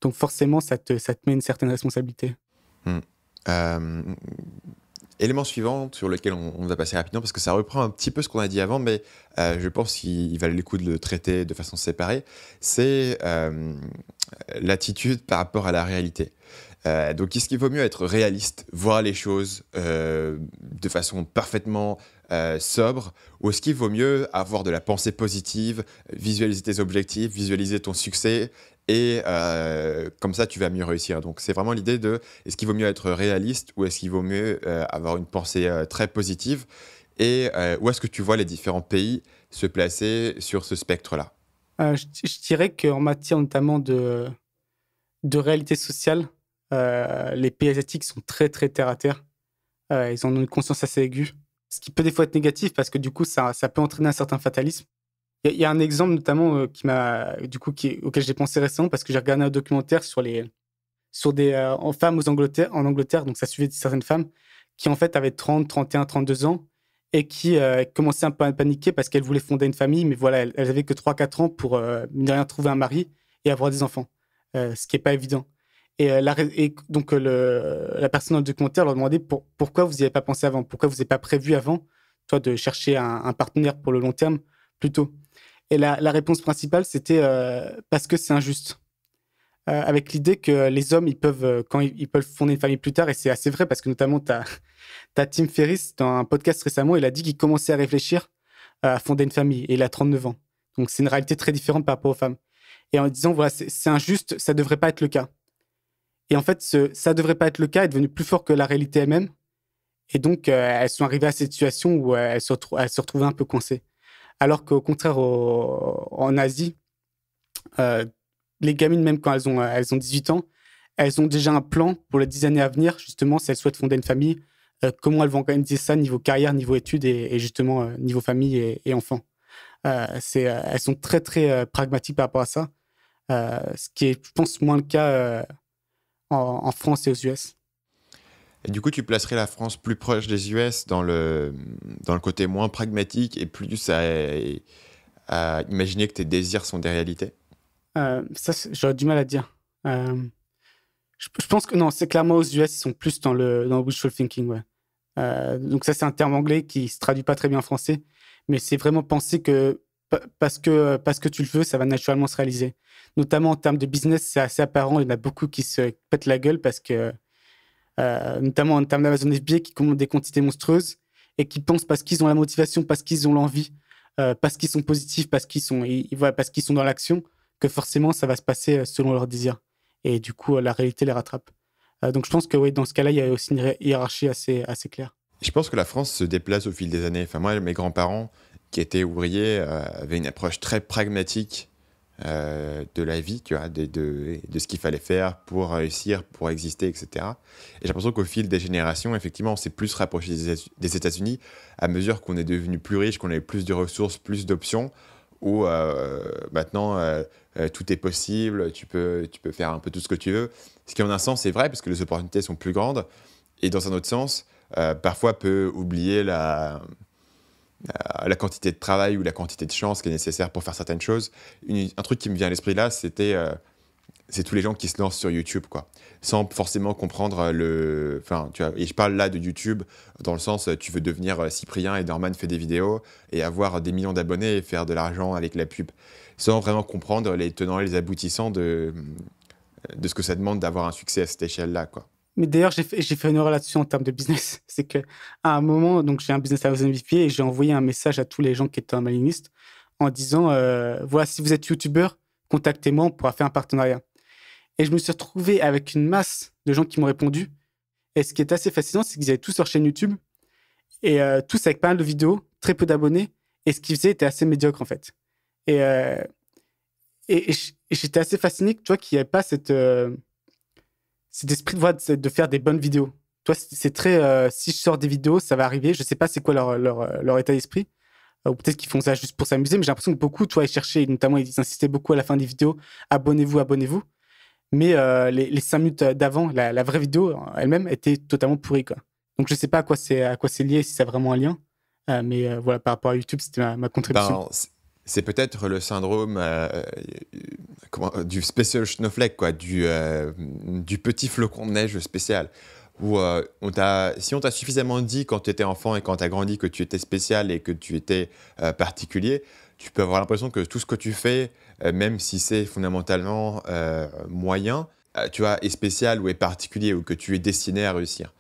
Donc forcément, ça te, ça te met une certaine responsabilité. Hmm. Euh, élément suivant sur lequel on, va passer rapidement parce que ça reprend un petit peu ce qu'on a dit avant, mais euh, je pense qu'il valait le coup de le traiter de façon séparée, c'est l'attitude par rapport à la réalité. donc, est-ce qu'il vaut mieux être réaliste, voir les choses de façon parfaitement euh, sobre, ou est-ce qu'il vaut mieux avoir de la pensée positive, visualiser tes objectifs, visualiser ton succès, et euh, comme ça tu vas mieux réussir. Donc c'est vraiment l'idée de est-ce qu'il vaut mieux être réaliste ou est-ce qu'il vaut mieux euh, avoir une pensée très positive, et où est-ce que tu vois les différents pays se placer sur ce spectre-là je, je, dirais qu'en matière notamment de, de réalité sociale, les pays asiatiques sont très très terre à terre. ils en ont une conscience assez aiguë ce qui peut des fois être négatif parce que du coup, ça, peut entraîner un certain fatalisme. Il y, a un exemple notamment euh, qui m'a, du coup, qui, auquel j'ai pensé récemment parce que j'ai regardé un documentaire sur les sur des euh, femmes aux Angleterre, en Angleterre, donc ça suivait certaines femmes qui en fait avaient 30, 31, 32 ans et qui euh, commençaient un peu à paniquer parce qu'elles voulaient fonder une famille, mais voilà, elles, n'avaient que 3-4 ans pour ne rien trouver un mari et avoir des enfants, ce qui n'est pas évident. Et, euh, donc la, et donc, le, la personne du commentaire leur demandait pourquoi vous n'y avez pas pensé avant, pourquoi vous n'avez pas prévu avant, toi, de chercher un, partenaire pour le long terme plus tôt. Et la, réponse principale, c'était euh, parce que c'est injuste. Euh, avec l'idée que les hommes, ils peuvent, quand ils, peuvent fonder une famille plus tard, et c'est assez vrai parce que notamment, tu as, Tim Ferriss dans un podcast récemment, il a dit qu'il commençait à réfléchir à fonder une famille et il a 39 ans. Donc c'est une réalité très différente par rapport aux femmes. Et en disant, voilà, c'est injuste, ça devrait pas être le cas. Et en fait, ça ne devrait pas être le cas, est devenu plus fort que la réalité elle-même. Et donc, euh, elles sont arrivées à cette situation où euh, elles se, retrouvent un peu coincées. Alors qu'au contraire, en Asie, euh, les gamines, même quand elles ont, elles ont 18 ans, elles ont déjà un plan pour les 10 années à venir, justement, si elles souhaitent fonder une famille, comment elles vont organiser ça niveau carrière, niveau études et, justement niveau famille et, et enfants. elles sont très, très pragmatiques par rapport à ça, ce qui est, je pense, moins le cas en, France et aux US. Et du coup, tu placerais la France plus proche des US dans le, dans le côté moins pragmatique et plus à, imaginer que tes désirs sont des réalités euh, Ça, j'aurais du mal à dire. Euh, je, pense que non, c'est clairement aux US, ils sont plus dans le, dans wishful thinking. Euh, donc, ça, c'est un terme anglais qui ne se traduit pas très bien en français, mais c'est vraiment penser que parce que, parce que tu le veux, ça va naturellement se réaliser notamment en termes de business, c'est assez apparent. Il y en a beaucoup qui se pètent la gueule parce que, euh, notamment en termes d'Amazon FBA, qui commandent des quantités monstrueuses et qui pensent parce qu'ils ont la motivation, parce qu'ils ont l'envie, euh, parce qu'ils sont positifs, parce qu'ils sont, ils, parce qu'ils sont dans l'action, que forcément ça va se passer euh, selon leur désir. Et du coup, la réalité les rattrape. donc je pense que oui, dans ce cas-là, il y a aussi une hiérarchie assez, assez claire. Je pense que la France se déplace au fil des années. Enfin, moi, mes grands-parents, qui étaient ouvriers, avaient une approche très pragmatique euh, de la vie, tu vois, de, de, ce qu'il fallait faire pour réussir, pour exister, etc. Et j'ai l'impression qu'au fil des générations, effectivement, on s'est plus rapproché des, États-Unis à mesure qu'on est devenu plus riche, qu'on avait plus de ressources, plus d'options, où euh, maintenant euh, tout est possible, tu peux, tu peux faire un peu tout ce que tu veux. Ce qui, en un sens, est vrai, parce que les opportunités sont plus grandes. Et dans un autre sens, parfois peut oublier la, euh, la quantité de travail ou la quantité de chance qui est nécessaire pour faire certaines choses. un truc qui me vient à l'esprit là, c'était euh, c'est tous les gens qui se lancent sur YouTube, quoi, sans forcément comprendre euh, le. Enfin, tu vois, et je parle là de YouTube dans le sens, tu veux devenir Cyprien et Norman fait des vidéos et avoir des millions d'abonnés et faire de l'argent avec la pub, sans vraiment comprendre les tenants et les aboutissants de, de ce que ça demande d'avoir un succès à cette échelle-là, quoi. Mais d'ailleurs, j'ai fait, une relation en termes de business. C'est qu'à un moment, donc j'ai un business à VP et j'ai envoyé un message à tous les gens qui étaient en ma en disant euh, voilà, si vous êtes youtubeur, contactez-moi, on pourra faire un partenariat. Et je me suis retrouvé avec une masse de gens qui m'ont répondu. Et ce qui est assez fascinant, c'est qu'ils avaient tous leur chaîne YouTube et euh, tous avec pas mal de vidéos, très peu d'abonnés. Et ce qu'ils faisaient était assez médiocre en fait. Et, euh, et, j'étais assez fasciné, tu vois, qu'il n'y avait pas cette c'est esprit de, de faire des bonnes vidéos. Toi, c'est très. Euh, si je sors des vidéos, ça va arriver. Je ne sais pas c'est quoi leur, euh, état d'esprit. Euh, ou peut-être qu'ils font ça juste pour s'amuser, mais j'ai l'impression que beaucoup, toi, ils cherchaient, notamment, ils insistaient beaucoup à la fin des vidéos abonnez-vous, abonnez-vous. Mais les, cinq minutes d'avant, la, vraie vidéo elle-même était totalement pourrie. Quoi. Donc, je ne sais pas à quoi c'est lié, si ça vraiment un lien. mais voilà, par rapport à YouTube, c'était ma, contribution. Ben, c'est peut-être le syndrome euh, du spécial snowflake, quoi, euh, du, petit flocon de neige spécial. Où, euh, si on t'a suffisamment dit quand tu étais enfant et quand tu as grandi que tu étais spécial et que tu étais particulier, tu peux avoir l'impression que tout ce que tu fais, même si c'est fondamentalement moyen, tu vois, est spécial ou est particulier ou que tu es destiné à réussir.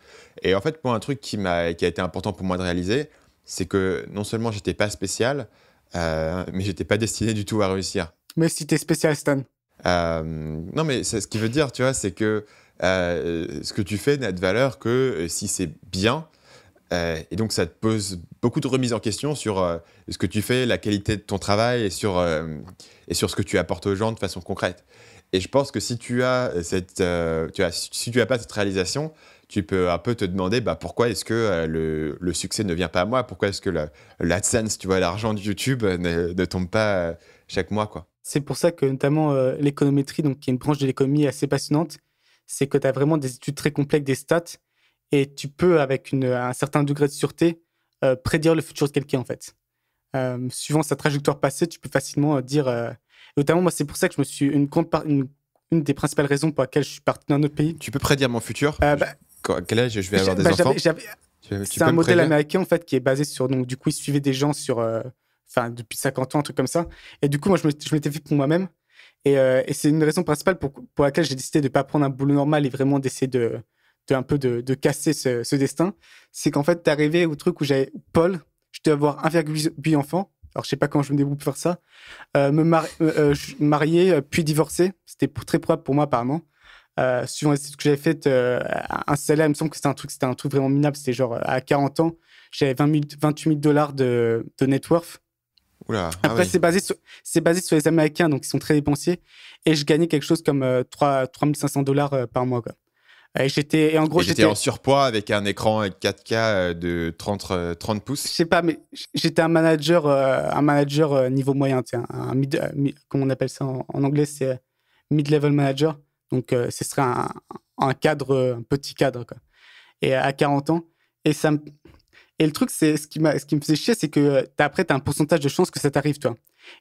Et en fait, pour un truc qui, a, qui a été important pour moi de réaliser, c'est que non seulement j'étais pas spécial, mais mais j'étais pas destiné du tout à réussir. Mais si t'es spécial, Stan. Euh, non, mais ce qui veut dire, tu vois, c'est que euh, ce que tu fais n'a de valeur que euh, si c'est bien. et donc, ça te pose beaucoup de remises en question sur ce que tu fais, la qualité de ton travail et sur, et sur ce que tu apportes aux gens de façon concrète. Et je pense que si tu as cette, as, si tu as pas cette réalisation, tu peux un peu te demander bah, pourquoi est-ce que le, succès ne vient pas à moi Pourquoi est-ce que l'AdSense, tu vois, l'argent de YouTube ne, tombe pas chaque mois quoi c'est pour ça que notamment euh, l'économétrie, donc, qui est une branche de l'économie assez passionnante, c'est que tu as vraiment des études très complexes des stats et tu peux, avec un certain degré de sûreté, euh, prédire le futur de quelqu'un en fait. Euh, suivant sa trajectoire passée, tu peux facilement dire. Notamment, moi, c'est pour ça que je me suis une, une, des principales raisons pour laquelle je suis parti dans autre pays. Tu peux prédire mon futur bah, à Quel âge je vais avoir des bah, enfants C'est un modèle américain en fait qui est basé sur donc du coup il suivait des gens sur enfin depuis 50 ans, un truc comme ça. Et du coup, moi, je m'étais fait pour moi-même. Et, euh, et c'est une raison principale pour, pour laquelle j'ai décidé de ne pas prendre un boulot normal et vraiment d'essayer de, de un peu de, de casser ce, ce destin. C'est qu'en fait, arrivé au truc où j'avais Paul, je devais avoir 1,8 enfants. Alors, je sais pas comment je me débrouille pour faire ça. Euh, me marier, euh, puis divorcer. C'était très probable pour moi, apparemment. Euh, suivant ce que j'avais fait un salaire, il me semble que c'était un truc, c'était un truc vraiment minable. C'était genre à 40 ans, j'avais 28 000 dollars de, de net worth. Ah Après, c'est basé, sur, basé sur les Américains, donc ils sont très dépensiers. Et je gagnais quelque chose comme 3, euh, 3500 dollars euh, par mois. Quoi. Et j'étais en gros j'étais en surpoids avec un écran 4K euh, de 30 30 pouces. Je sais pas mais j'étais un manager un manager niveau moyen, un, un comment on appelle ça en, anglais c'est mid level manager. Donc ce serait un, cadre un petit cadre quoi. Et à 40 ans et ça et le truc, c'est ce qui, ce qui me faisait chier, c'est que euh, as, après, tu as un pourcentage de chance que ça t'arrive, toi.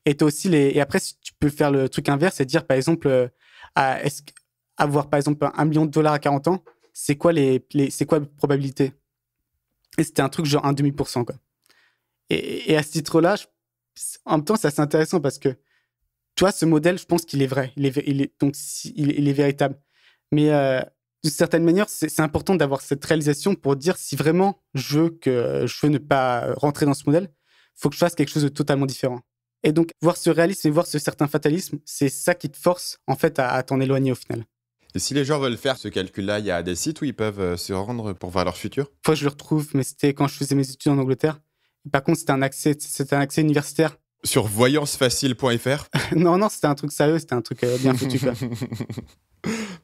Et, as aussi les, et après, tu peux faire le truc inverse et dire, par exemple, euh, avoir, par exemple, un million de dollars à 40 ans, c'est quoi les, c'est quoi la probabilité Et c'était un truc genre un demi quoi. Et, à ce titre-là, en même temps, c'est intéressant parce que, toi, ce modèle, je pense qu'il est vrai. Il est, il est donc, il, est véritable. Mais euh, d'une certaine manière, c'est important d'avoir cette réalisation pour dire si vraiment je veux que je veux ne pas rentrer dans ce modèle, faut que je fasse quelque chose de totalement différent. Et donc, voir ce réalisme et voir ce certain fatalisme, c'est ça qui te force en fait à, t'en éloigner au final. Et si les gens veulent faire ce calcul-là, il y a des sites où ils peuvent euh, se rendre pour voir leur futur Fois, je le retrouve, mais c'était quand je faisais mes études en Angleterre. Par contre, c'était un accès, un accès universitaire. Sur voyancefacile.fr Non, non, c'était un truc sérieux, c'était un truc euh, bien foutu.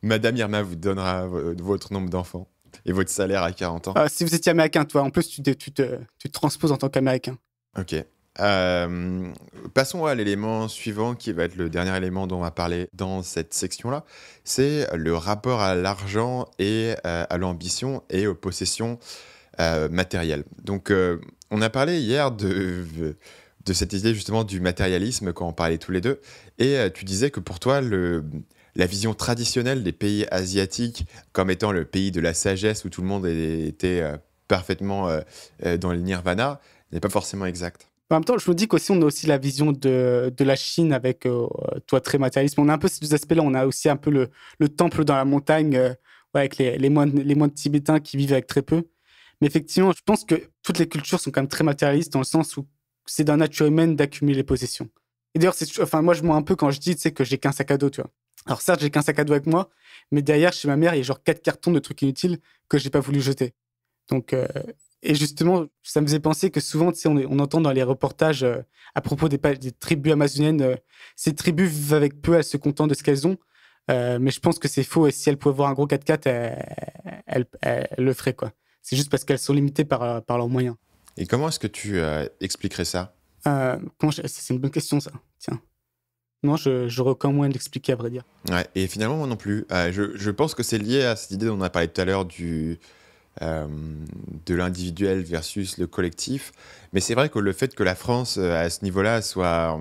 Madame Irma vous donnera euh, votre nombre d'enfants et votre salaire à 40 ans. Ah, si vous étiez américain, toi, en plus, tu te, tu te, transposes en tant qu'américain. Ok. Euh, passons à l'élément suivant qui va être le dernier élément dont on va parler dans cette section-là. C'est le rapport à l'argent et euh, à l'ambition et aux possessions matérielles. Donc, on a parlé hier de, de cette idée justement du matérialisme quand on parlait tous les deux. Et tu disais que pour toi, le, la vision traditionnelle des pays asiatiques comme étant le pays de la sagesse où tout le monde était euh, parfaitement euh, euh, dans le nirvana n'est pas forcément exacte. En même temps, je me dis qu'on on a aussi la vision de, la Chine avec, toi, très matérialiste. On a un peu ces deux aspects-là. On a aussi un peu le, temple dans la montagne avec les, moines, les moines tibétains qui vivent avec très peu. Mais effectivement, je pense que toutes les cultures sont quand même très matérialistes dans le sens où c'est dans la nature humaine d'accumuler les possessions. Et d'ailleurs, enfin, moi, je mens un peu quand je dis que j'ai qu'un sac à dos, tu vois. Alors certes, j'ai qu'un sac à dos avec moi, mais derrière, chez ma mère, il y a genre quatre cartons de trucs inutiles que j'ai pas voulu jeter. Donc, euh, et justement, ça me faisait penser que souvent, tu on, entend dans les reportages euh, à propos des, tribus amazoniennes, euh, ces tribus vivent avec peu, elles se contentent de ce qu'elles ont. mais je pense que c'est faux et si elles pouvaient voir un gros 4x4, elles, le feraient. quoi. C'est juste parce qu'elles sont limitées par, par leurs moyens. Et comment est-ce que tu expliquerais ça C'est une bonne question, ça. Non, je, je moins moins d'expliquer, à vrai dire. et finalement, moi non plus. Euh, je, pense que c'est lié à cette idée dont on a parlé tout à l'heure du, euh, de l'individuel versus le collectif. Mais c'est vrai que le fait que la France, euh, à ce niveau-là, soit,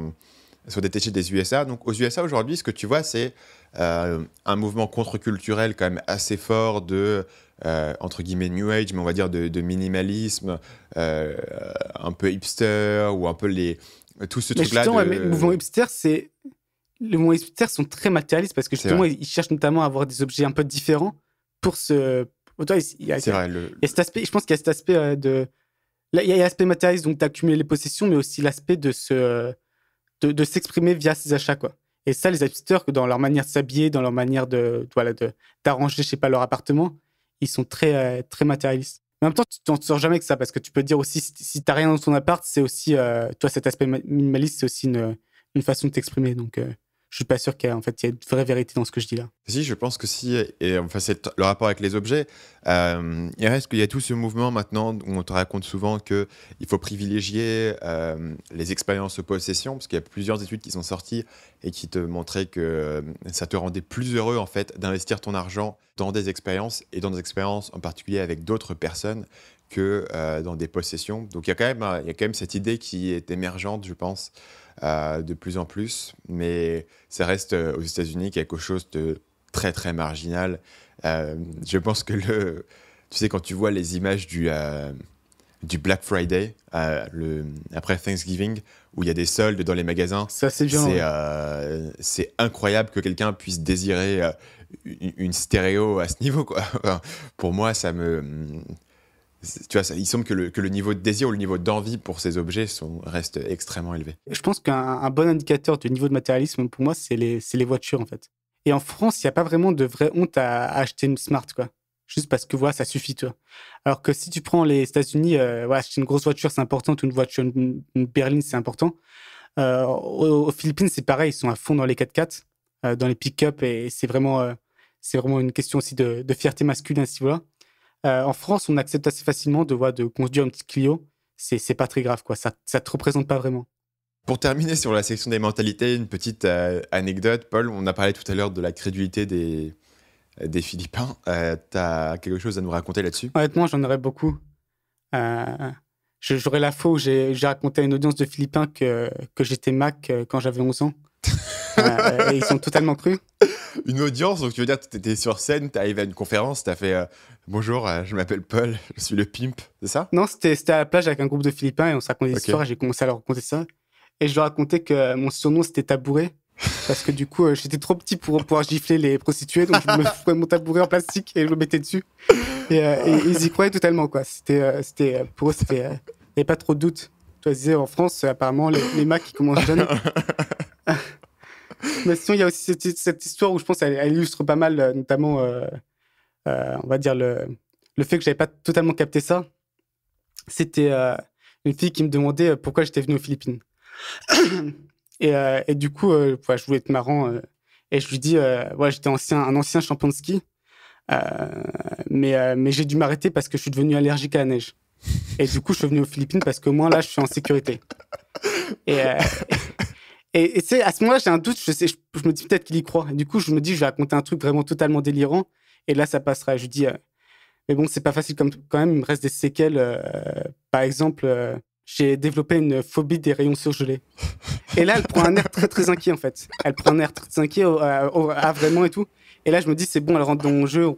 soit détachée des USA. Donc, aux USA, aujourd'hui, ce que tu vois, c'est un mouvement contre-culturel quand même assez fort de. entre guillemets New Age, mais on va dire de, minimalisme, un peu hipster, ou un peu les, tout ce truc-là. De... le mouvement hipster, c'est. Les mouvements hipsters sont très matérialistes parce que justement, ils cherchent notamment à avoir des objets un peu différents pour se. c'est vrai, cet aspect, je pense qu'il y a cet aspect euh, de. il y a l'aspect matérialiste, donc d'accumuler les possessions, mais aussi l'aspect de se. De, s'exprimer via ses achats, quoi. Et ça, les hipsters, dans leur manière de s'habiller, dans leur manière de, voilà, de, d'arranger, je sais pas, leur appartement, ils sont très, euh, très matérialistes. Mais en même temps, tu t'en sors jamais que ça, parce que tu peux dire aussi, si t'as rien dans ton appart, c'est aussi, euh, toi, cet aspect minimaliste, c'est aussi une, façon de t'exprimer. Donc, euh je suis pas sûr qu'en fait il y ait de vraie vérité dans ce que je dis là. Si, je pense que si, et enfin c'est le rapport avec les objets. Euh, il reste qu'il y a tout ce mouvement maintenant où on te raconte souvent que il faut privilégier euh, les expériences de possession, parce qu'il y a plusieurs études qui sont sorties et qui te montraient que euh, ça te rendait plus heureux en fait d'investir ton argent dans des expériences et dans des expériences en particulier avec d'autres personnes que dans des possessions. Donc il y a quand même, il y a quand même cette idée qui est émergente, je pense de plus en plus, mais ça reste euh, aux États-Unis quelque chose de très très marginal. Euh, je pense que le, tu sais, quand tu vois les images du, euh, du Black Friday après Thanksgiving, où il y a des soldes dans les magasins, ça c'est c'est incroyable que quelqu'un puisse désirer une, une, stéréo à ce niveau. Quoi. Pour moi, ça me tu vois, il semble que le, que le, niveau de désir ou le niveau d'envie pour ces objets sont, reste extrêmement élevé. Je pense qu'un bon indicateur du niveau de matérialisme, pour moi, c'est les, voitures, en fait. Et en France, il n'y a pas vraiment de vraie honte à, acheter une Smart, quoi. Juste parce que, voilà, ça suffit, toi. Alors que si tu prends les États-Unis, euh, acheter une grosse voiture, c'est important, une voiture, une, berline, c'est important. Euh, aux, Philippines, c'est pareil, ils sont à fond dans les 4x4, euh, dans les pick-up, et c'est vraiment, vraiment une question aussi de, de fierté masculine si vous euh, en France, on accepte assez facilement de, voir de conduire un Clio. C'est pas très grave, quoi. Ça ne te représente pas vraiment. Pour terminer sur la section des mentalités, une petite euh, anecdote. Paul, on a parlé tout à l'heure de la crédulité des, euh, des Philippins. tu as quelque chose à nous raconter là-dessus Honnêtement, j'en aurais beaucoup. J'aurais la faux. J'ai raconté à une audience de Philippins que, que j'étais Mac quand j'avais 11 ans. et ils sont totalement crus une audience. Donc, tu veux dire, tu étais sur scène, tu arrivé à une conférence, tu as fait Bonjour, euh, je m'appelle Paul, je suis le pimp, c'est ça Non, c'était à la plage avec un groupe de Philippins et on s'est raconté des histoires j'ai commencé à leur raconter ça. Et je leur racontais que euh, mon surnom c'était tabouret. parce que du coup, euh, j'étais trop petit pour pouvoir gifler les prostituées, donc je me foutais mon tabouret en plastique et je le mettais dessus. Et, ils y croyaient totalement, quoi. C'était, c'était, pour eux, il n'y avait pas trop de doute. Tu disais, en France, apparemment, les, les Macs, commencent jeunes. Mais sinon, il y a aussi cette, histoire où je pense qu'elle illustre pas mal, notamment euh, on va dire, le, fait que je j'avais pas totalement capté ça, c'était euh, une fille qui me demandait euh, pourquoi j'étais venu aux Philippines. et, du coup, je voulais être marrant et je lui dis, ouais, j'étais ancien, un ancien champion de ski. mais, mais j'ai dû m'arrêter parce que je suis devenu allergique à la neige. Et du coup, je suis venu aux Philippines parce que moi, là, je suis en sécurité. Et, et, à ce moment-là, j'ai un doute. Je, sais, je me dis peut-être qu'il y croit. Et du coup, je me dis, je vais raconter un truc vraiment totalement délirant. Et là, ça passera. Je lui dis, euh, mais bon, c'est pas facile comme quand même. Il me reste des séquelles. Euh, par exemple, euh, j'ai développé une phobie des rayons surgelés. Et là, elle prend un air très très inquiet en fait. Elle prend un air très, inquiet. vraiment et tout. Et là, je me dis, c'est bon, elle rentre dans mon jeu,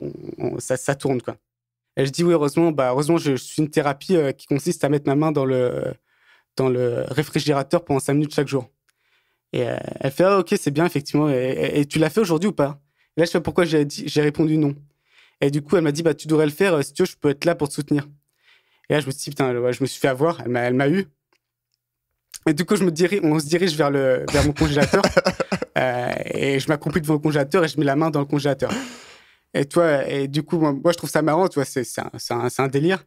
ça, ça, tourne, quoi. Et je dis, oui, heureusement, bah, heureusement, je, suis une thérapie qui consiste à mettre ma main dans le, dans le réfrigérateur pendant 5 minutes chaque jour. Et elle fait, ah, ok, c'est bien, effectivement. et tu l'as fait aujourd'hui ou pas là, je sais pas pourquoi j'ai, répondu non. Et du coup, elle m'a dit, bah, tu devrais le faire, euh, si tu veux, je peux être là pour te soutenir. Et là, je me suis dit, putain, je me suis fait avoir, elle m'a, eu. Et du coup, je me dirige, on se dirige vers, le, vers mon congélateur. Euh, et je m'accomplis devant le congélateur et je mets la main dans le congélateur. Et toi, et du coup, moi, je trouve ça marrant, tu c'est, c'est, un, délire.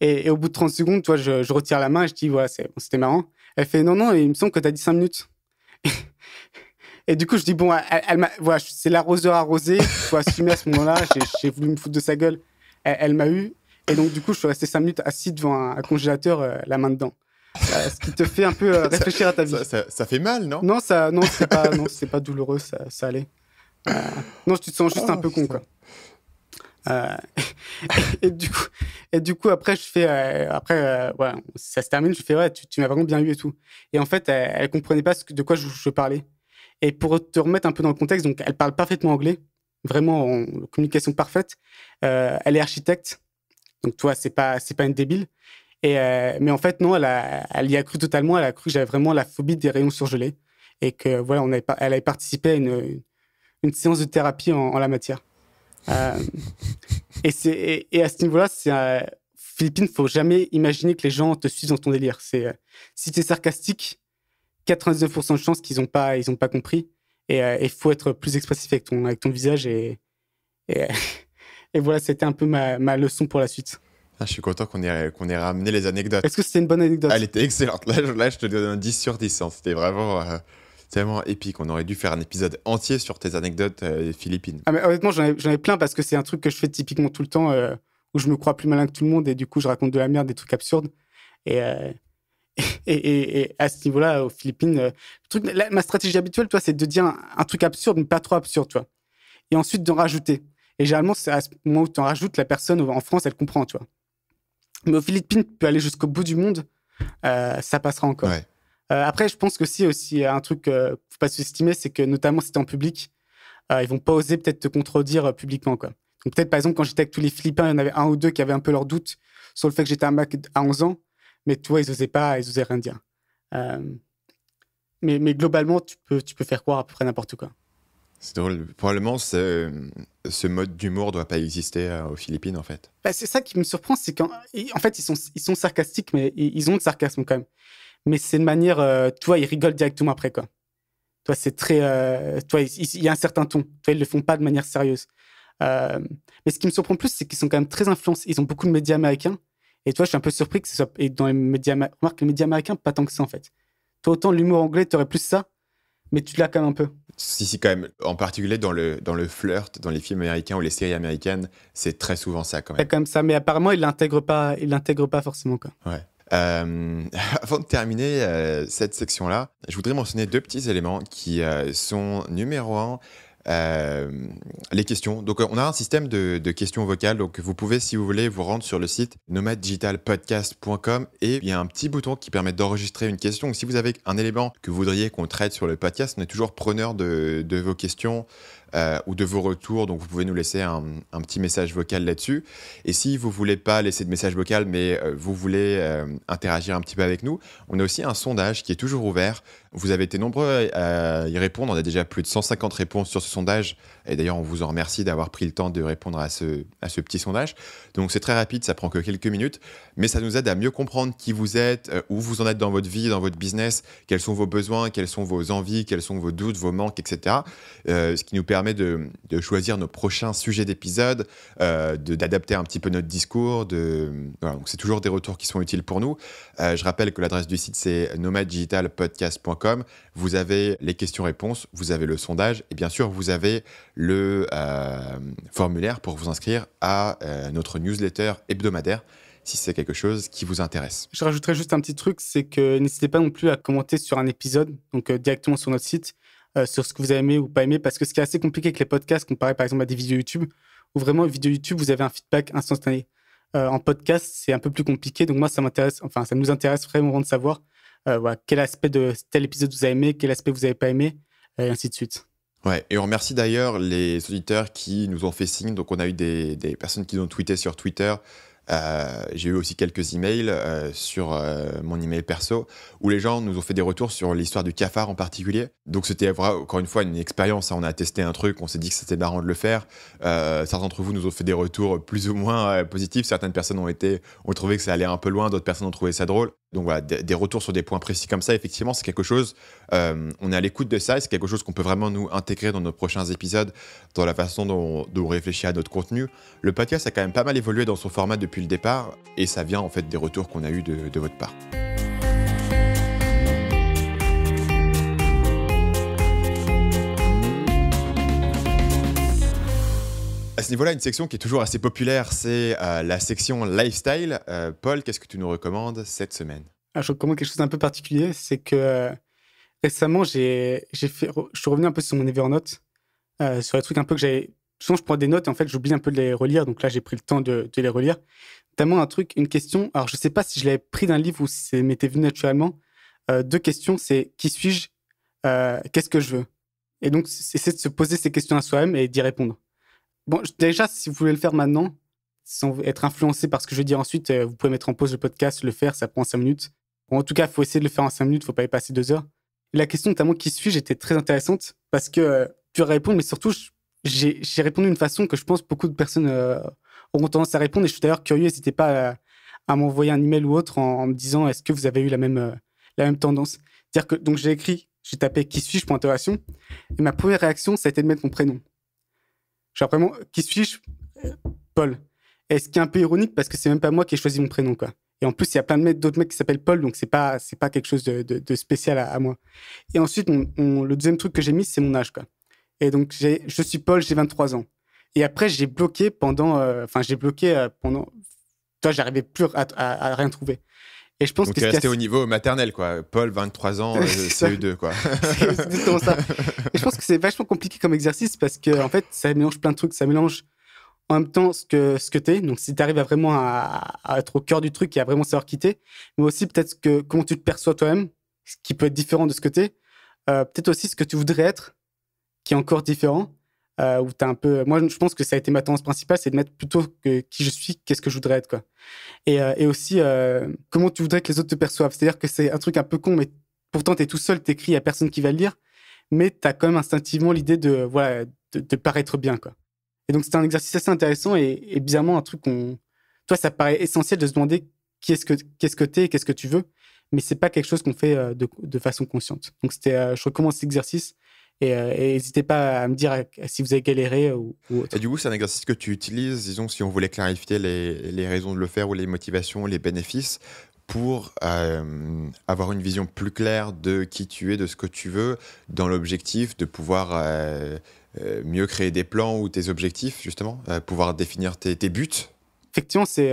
Et, au bout de 30 secondes, toi, je, retire la main et je dis, voilà, c'était marrant. Elle fait, non, non, il me semble que tu as dit 5 minutes. Et du coup, je dis, bon, elle, voilà, c'est l'arroseur arrosé, il faut assumer à ce moment-là, j'ai voulu me foutre de sa gueule. Elle, m'a eu. Et donc, du coup, je suis resté cinq minutes assis devant un, congélateur, euh, la main dedans. Euh, ce qui te fait un peu euh, réfléchir à ta vie. Ça, fait mal, non Non, ça, non, c'est pas, non, pas douloureux, ça, allait. non, tu te sens juste un peu con, oh, quoi. et, du coup, et du coup, après, je fais, après, ça se termine, je fais, ouais, tu, m'as vraiment bien eu et tout. Et en fait, elle, ne comprenait pas de quoi je parlais. Et pour te remettre un peu dans le contexte, donc elle parle parfaitement anglais, vraiment en communication parfaite. Euh, elle est architecte, donc toi, c'est pas c'est pas une débile. Et euh, mais en fait, non, elle, a, elle y a cru totalement. Elle a cru que j'avais vraiment la phobie des rayons surgelés et que voilà, on avait, elle avait participé à une, une séance de thérapie en, la matière. Euh, et, c'est, et, à ce niveau-là, c'est il Philippines, faut jamais imaginer que les gens te suivent dans ton délire. C'est si tu es sarcastique, 99% de chances qu'ils n'ont pas, ils pas compris. Et il euh, faut être plus expressif avec ton, avec ton visage. Et, voilà, c'était un peu ma, leçon pour la suite. Ah, je suis content qu'on ait, ait ramené les anecdotes. Est-ce que c'était une bonne anecdote Elle était excellente. Là, je, te donne un 10 sur 10. Hein. C'était vraiment euh, tellement épique. On aurait dû faire un épisode entier sur tes anecdotes euh, philippines. Ah, honnêtement, j'en ai, ai, plein parce que c'est un truc que je fais typiquement tout le temps où je me crois plus malin que tout le monde et du coup, je raconte de la merde, des trucs absurdes. Et et, à ce niveau-là, aux Philippines, euh, ma stratégie habituelle, toi, c'est de dire un, truc absurde, mais pas trop absurde, toi. Et ensuite d'en rajouter. Et généralement, à ce moment où tu en rajoutes, la personne en France, elle comprend, tu Mais aux Philippines, tu peux aller jusqu'au bout du monde, euh, ça passera encore. Euh, après, je pense que si aussi un truc ne faut pas sous-estimer, c'est que notamment si es en public, ils vont pas oser peut-être te contredire publiquement, quoi. Donc peut-être par exemple quand j'étais avec tous les Philippins, il y en avait un ou deux qui avaient un peu leurs doutes sur le fait que j'étais un Mac à 11 ans. Mais toi, ils osaient pas, ils osaient rien dire. Euh, mais, mais, globalement, tu peux, tu peux faire croire à peu près n'importe quoi. C'est drôle. Probablement, ce, ce mode d'humour ne doit pas exister euh, aux Philippines, en fait. Bah, c'est ça qui me surprend, c'est qu'en fait, ils sont, ils sont sarcastiques, mais ils ont de sarcasme quand même. Mais c'est de manière, euh, toi, ils rigolent directement après, quoi. Toi, c'est très, toi, il y a un certain ton. Toi, ils le font pas de manière sérieuse. mais ce qui me surprend plus, c'est qu'ils sont quand même très influencés. Ils ont beaucoup de médias américains. Et toi, je suis un peu surpris que ce soit. Et dans les médias, remarque, les médias américains, pas tant que ça en fait. Toi, autant l'humour anglais, t'aurais plus ça, mais tu l'as quand même un peu. Si, si, quand même. En particulier dans le, dans le flirt, dans les films américains ou les séries américaines, c'est très souvent ça quand même. C'est comme ça, mais apparemment, il l'intègre pas, il l'intègre pas forcément Ouais. Euh, avant de terminer euh, cette section-là, je voudrais mentionner deux petits éléments qui euh, sont numéro un, euh, les questions. Donc, euh, on a un système de, questions vocales. Donc, vous pouvez, si vous voulez, vous rendre sur le site nomaddigitalpodcast.com et il y a un petit bouton qui permet d'enregistrer une question. si vous avez un élément que vous voudriez qu'on traite sur le podcast, on est toujours preneur de, vos questions. Euh, ou de vos retours. Donc, vous pouvez nous laisser un, petit message vocal là-dessus. Et si vous voulez pas laisser de message vocal, mais vous voulez interagir un petit peu avec nous, on a aussi un sondage qui est toujours ouvert vous avez été nombreux à y répondre. On a déjà plus de 150 réponses sur ce sondage. Et d'ailleurs, on vous en remercie d'avoir pris le temps de répondre à ce, à ce petit sondage. Donc, c'est très rapide, ça prend que quelques minutes. Mais ça nous aide à mieux comprendre qui vous êtes, euh, où vous en êtes dans votre vie, dans votre business, quels sont vos besoins, quelles sont vos envies, quels sont vos doutes, vos manques, etc. Euh, ce qui nous permet de, de choisir nos prochains sujets d'épisode, euh, d'adapter un petit peu notre discours. De... donc, c'est toujours des retours qui sont utiles pour nous. je rappelle que l'adresse du site, c'est nomaddigitalpodcast.com vous avez les questions-réponses, vous avez le sondage et bien sûr, vous avez le euh, formulaire pour vous inscrire à euh, notre newsletter hebdomadaire si c'est quelque chose qui vous intéresse. Je rajouterai juste un petit truc, c'est que n'hésitez pas non plus à commenter sur un épisode, donc euh, directement sur notre site, sur ce que vous avez aimé ou pas aimé, parce que ce qui est assez compliqué avec les podcasts, comparé par exemple à des vidéos YouTube, où vraiment, vidéo YouTube, vous avez un feedback instantané. en podcast, c'est un peu plus compliqué, donc moi, ça m'intéresse, enfin, ça nous intéresse vraiment de savoir euh, quel aspect de tel épisode vous avez aimé, quel aspect vous n'avez pas aimé, et ainsi de suite. Ouais, et on remercie d'ailleurs les auditeurs qui nous ont fait signe. Donc, on a eu des, des personnes qui nous ont tweeté sur Twitter. Euh, j'ai eu aussi quelques emails euh, sur mon email perso où les gens nous ont fait des retours sur l'histoire du cafard en particulier. Donc, c'était encore une fois une expérience. Hein. On a testé un truc, on s'est dit que c'était marrant de le faire. certains d'entre vous nous ont fait des retours plus ou moins positifs. Certaines personnes ont, été, ont trouvé que ça allait un peu loin, d'autres personnes ont trouvé ça drôle. Donc voilà, des, retours sur des points précis comme ça, effectivement, c'est quelque chose, euh, on est à l'écoute de ça, c'est quelque chose qu'on peut vraiment nous intégrer dans nos prochains épisodes, dans la façon dont, on réfléchit à notre contenu. Le podcast a quand même pas mal évolué dans son format depuis le départ, et ça vient en fait des retours qu'on a eu de votre part. ce niveau une section qui est toujours assez populaire, c'est euh, la section lifestyle. Euh, Paul, qu'est-ce que tu nous recommandes cette semaine ah, Je recommande quelque chose d'un peu particulier, c'est que euh, récemment, j'ai, fait, je suis revenu un peu sur mon Evernote, sur les trucs un peu que j'avais. Souvent, je prends des notes et en fait, j'oublie un peu de les relire. Donc là, j'ai pris le temps de, les relire. Notamment un truc, une question. Alors, je ne sais pas si je l'avais pris d'un livre ou si ça m'était venu naturellement. deux questions c'est qui suis-je Qu'est-ce que je veux Et donc, c'est de se poser ces questions à soi-même et d'y répondre. Bon, déjà, si vous voulez le faire maintenant, sans être influencé par ce que je vais dire ensuite, euh, vous pouvez mettre en pause le podcast, le faire, ça prend cinq minutes. en tout cas, il faut essayer de le faire en 5 minutes, il ne faut pas y passer deux heures. La question notamment qui suis-je était très intéressante parce que euh, tu as répondu, mais surtout, j'ai répondu d'une façon que je pense beaucoup de personnes euh, auront tendance à répondre. Et je suis d'ailleurs curieux, n'hésitez pas à, m'envoyer un email ou autre en, me disant est-ce que vous avez eu la même, la même tendance. C'est-à-dire que donc j'ai écrit, j'ai tapé qui suis-je, Et ma première réaction, ça a été de mettre mon prénom. Genre vraiment, qui suis-je Paul. Et ce qui est un peu ironique parce que c'est même pas moi qui ai choisi mon prénom, quoi. Et en plus, il y a plein de d'autres mecs qui s'appellent Paul, donc c'est pas c'est pas quelque chose de, spécial à, moi. Et ensuite, le deuxième truc que j'ai mis, c'est mon âge, quoi. Et donc, je suis Paul, j'ai 23 ans. Et après, j'ai bloqué pendant, euh, enfin, j'ai bloqué euh, pendant, toi, j'arrivais plus à, rien trouver. Et je pense que resté au niveau maternel, quoi. Paul, 23 ans, euh, CE2, e quoi. ça. Et je pense que c'est vachement compliqué comme exercice parce que, en fait, ça mélange plein de trucs. Ça mélange en même temps ce que, ce que t'es. Donc, si t'arrives à vraiment à, être au cœur du truc et à vraiment savoir quitter, mais aussi peut-être que comment tu te perçois toi-même, ce qui peut être différent de ce que t'es. Euh, peut-être aussi ce que tu voudrais être, qui est encore différent. Euh, où tu un peu. Moi, je pense que ça a été ma tendance principale, c'est de mettre plutôt qui je suis, qu'est-ce que je voudrais être, quoi. Et, euh, aussi, euh, comment tu voudrais que les autres te perçoivent. C'est-à-dire que c'est un truc un peu con, mais pourtant, tu es tout seul, écris, il a personne qui va le lire, mais tu as quand même instinctivement l'idée de, voilà, de, paraître bien, quoi. Et donc, c'était un exercice assez intéressant et, bizarrement, un truc qu'on. Toi, ça paraît essentiel de se demander qui est-ce que tu es, que qu'est-ce que tu veux, mais c'est pas quelque chose qu'on fait de, de façon consciente. Donc, je recommence cet exercice euh, et, n'hésitez pas à me dire euh, si vous avez galéré euh, ou, autre. Et du coup, c'est un exercice que tu utilises, disons, si on voulait clarifier les, raisons de le faire ou les motivations, les bénéfices, pour avoir une vision plus claire de qui tu es, de ce que tu veux, dans l'objectif de pouvoir mieux créer des plans ou tes objectifs, justement, pouvoir définir tes, buts effectivement, c'est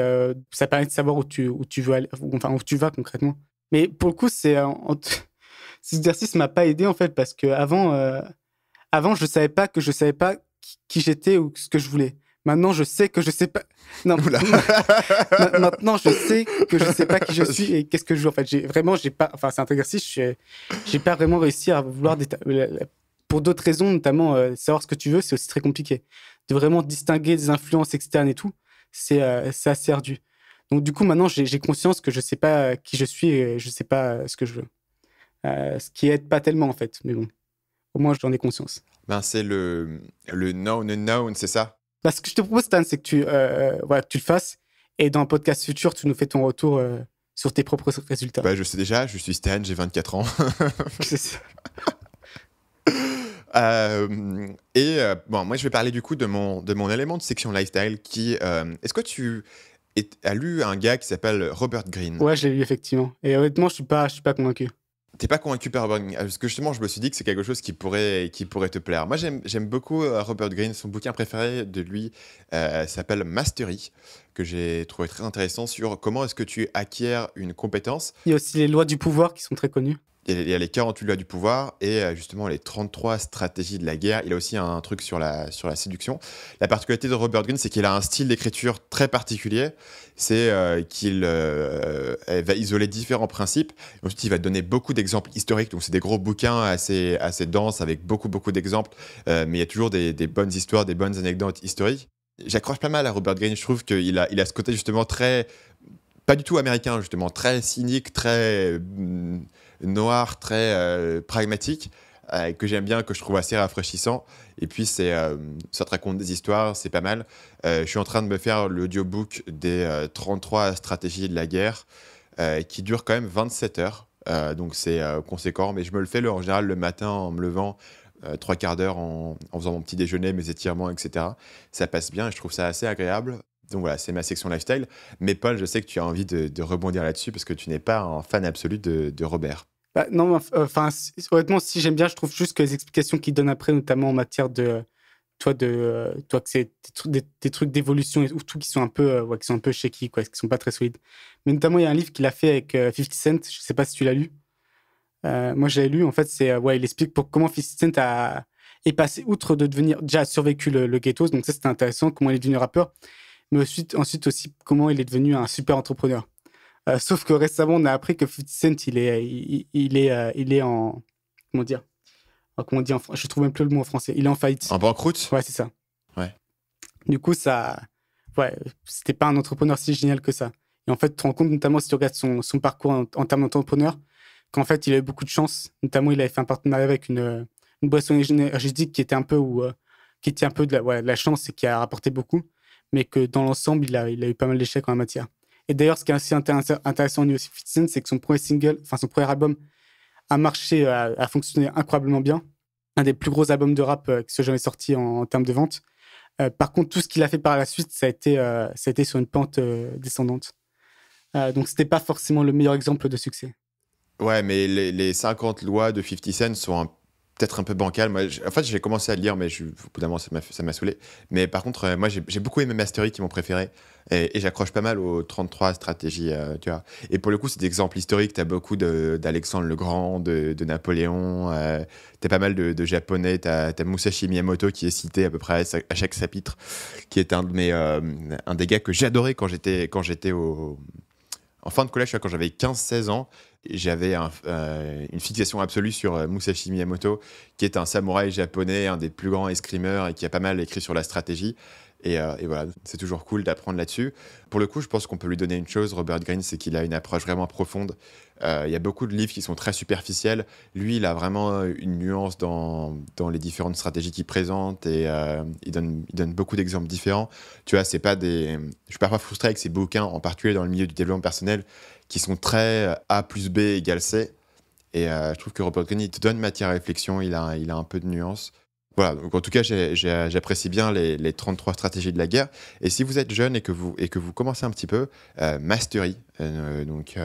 ça permet de savoir où tu, où tu veux aller, enfin où tu vas concrètement. Mais pour le coup, c'est cet exercice m'a pas aidé en fait parce que avant, euh, avant je savais pas que je savais pas qui j'étais ou ce que je voulais. Maintenant, je sais que je sais pas. Non, maintenant, je sais que je sais pas qui je suis et qu'est-ce que je veux. En fait, j'ai vraiment, j'ai pas. Enfin, c'est un exercice. J'ai n'ai pas vraiment réussi à vouloir euh, pour d'autres raisons, notamment euh, savoir ce que tu veux, c'est aussi très compliqué. De vraiment distinguer des influences externes et tout, c'est assez ardu. Donc, du coup, maintenant, j'ai conscience que je sais pas qui je suis et je sais pas ce que je veux. Euh, ce qui aide pas tellement en fait, mais bon, au moins j'en ai conscience. Ben, c'est le, le known c'est ça parce bah, Ce que je te propose, Stan, c'est que tu, euh, euh, tu le fasses et dans un podcast futur, tu nous fais ton retour sur tes propres résultats. Ben, je sais déjà, je suis Stan, j'ai 24 ans. c'est ça. et bon, moi, je vais parler du coup de mon, de mon élément de section lifestyle qui. Est-ce que tu as lu un gars qui s'appelle Robert Green Ouais, je l'ai lu effectivement. Et honnêtement, je suis pas, je suis pas convaincu. T'es pas convaincu par Robert Parce que justement, je me suis dit que c'est quelque chose qui pourrait, qui pourrait te plaire. Moi, j'aime beaucoup euh, Robert Greene. Son bouquin préféré de lui euh, s'appelle Mastery, que j'ai trouvé très intéressant sur comment est-ce que tu acquiers une compétence. Il y a aussi les lois du pouvoir qui sont très connues il y a les 48 lois du pouvoir et euh, justement les 33 stratégies de la guerre. Il a aussi un truc sur la, sur la séduction. La particularité de Robert Greene, c'est qu'il a un style d'écriture très particulier. C'est euh, qu'il euh, va isoler différents principes. Ensuite, il va donner beaucoup d'exemples historiques. Donc, c'est des gros bouquins assez, assez denses avec beaucoup, beaucoup d'exemples. mais il y a toujours des, bonnes histoires, des bonnes anecdotes historiques. J'accroche pas mal à Robert Greene. Je trouve qu'il a, il a ce côté justement très. pas du tout américain, justement, très cynique, très. Mm, noir, très euh, pragmatique, euh, que j'aime bien, que je trouve assez rafraîchissant. Et puis, c'est, euh, ça te raconte des histoires, c'est pas mal. je suis en train de me faire l'audiobook des 33 stratégies de la guerre, qui dure quand même 27 heures. donc, c'est conséquent, mais je me le fais le, en général le matin en me levant. trois quarts d'heure en, en, faisant mon petit déjeuner, mes étirements, etc. Ça passe bien je trouve ça assez agréable. Donc voilà, c'est ma section lifestyle. Mais Paul, je sais que tu as envie de, rebondir là-dessus parce que tu n'es pas un fan absolu de, Robert. Bah, non, enfin, euh, honnêtement, si j'aime bien, je trouve juste que les explications qu'il donne après, notamment en matière de. Euh, toi, de, euh, toi que c'est des, trucs d'évolution ou tout qui sont un peu, qui sont un peu shaky, quoi, qui sont pas très solides. Mais notamment, il y a un livre qu'il a fait avec 50 Cent, je ne sais pas si tu l'as lu. moi, j'ai lu, en fait, c'est. ouais, il explique pour comment 50 Cent a, est passé outre de devenir. déjà survécu le, le ghetto, donc ça, c'était intéressant, comment il est devenu rappeur mais ensuite, ensuite aussi comment il est devenu un super entrepreneur. Euh, sauf que récemment, on a appris que 50 il est, il, est, euh, il est en. Comment dire Comment ne Je trouve même plus le mot en français. Il est en faillite. En banqueroute Ouais, c'est ça. Ouais. Du coup, ça. Ouais, c'était pas un entrepreneur si génial que ça. Et en fait, tu te rends compte, notamment si tu regardes son, son parcours en, termes d'entrepreneur, qu'en fait, il a eu beaucoup de chance. Notamment, il avait fait un partenariat avec une, une boisson énergétique qui était un peu, ou euh, qui était un peu de la, ouais, de la chance et qui a rapporté beaucoup mais que dans l'ensemble, il a, il a eu pas mal d'échecs en la matière. Et d'ailleurs, ce qui est assez intéressant au niveau Cent, c'est que son premier single, enfin son premier album, a marché, a, fonctionné incroyablement bien. Un des plus gros albums de rap euh, qui soit jamais sorti en, termes de vente. Euh, par contre, tout ce qu'il a fait par la suite, ça a été, euh, sur une pente descendante. donc, c'était pas forcément le meilleur exemple de succès. Ouais, mais les, les 50 lois de 50 Cent sont un peut-être un peu bancal. Moi, en fait, j'ai commencé à lire, mais je, au bout d'un moment, ça m'a saoulé. Mais par contre, euh, moi, j'ai beaucoup aimé Mastery qui m'ont préféré. Et, j'accroche pas mal aux 33 stratégies, euh, tu vois. Et pour le coup, c'est des exemples historiques. T'as beaucoup d'Alexandre le Grand, de, Napoléon. tu euh, t'as pas mal de, japonais. T'as as Musashi Miyamoto qui est cité à peu près à, chaque chapitre, qui est un de mes, un des gars que j'adorais quand j'étais quand j'étais au en fin de collège, quand j'avais 15-16 ans, j'avais euh, une fixation absolue sur euh, Musashi Miyamoto, qui est un samouraï japonais, un des plus grands escrimeurs et qui a pas mal écrit sur la stratégie. Euh, et, voilà, c'est toujours cool d'apprendre là-dessus. Pour le coup, je pense qu'on peut lui donner une chose, Robert Greene, c'est qu'il a une approche vraiment profonde. il y a beaucoup de livres qui sont très superficiels. Lui, il a vraiment une nuance dans, dans les différentes stratégies qu'il présente et il donne, il, donne, beaucoup d'exemples différents. Tu vois, c'est pas des. Je suis parfois frustré avec ses bouquins, en particulier dans le milieu du développement personnel, qui sont très euh, A plus B égale C. Et euh, je trouve que Robert Greene, il te donne matière à réflexion, il a, il a un peu de nuance. Voilà, donc en tout cas, j'apprécie bien les, les, 33 stratégies de la guerre. Et si vous êtes jeune et que vous, et que vous commencez un petit peu, euh, Mastery, donc,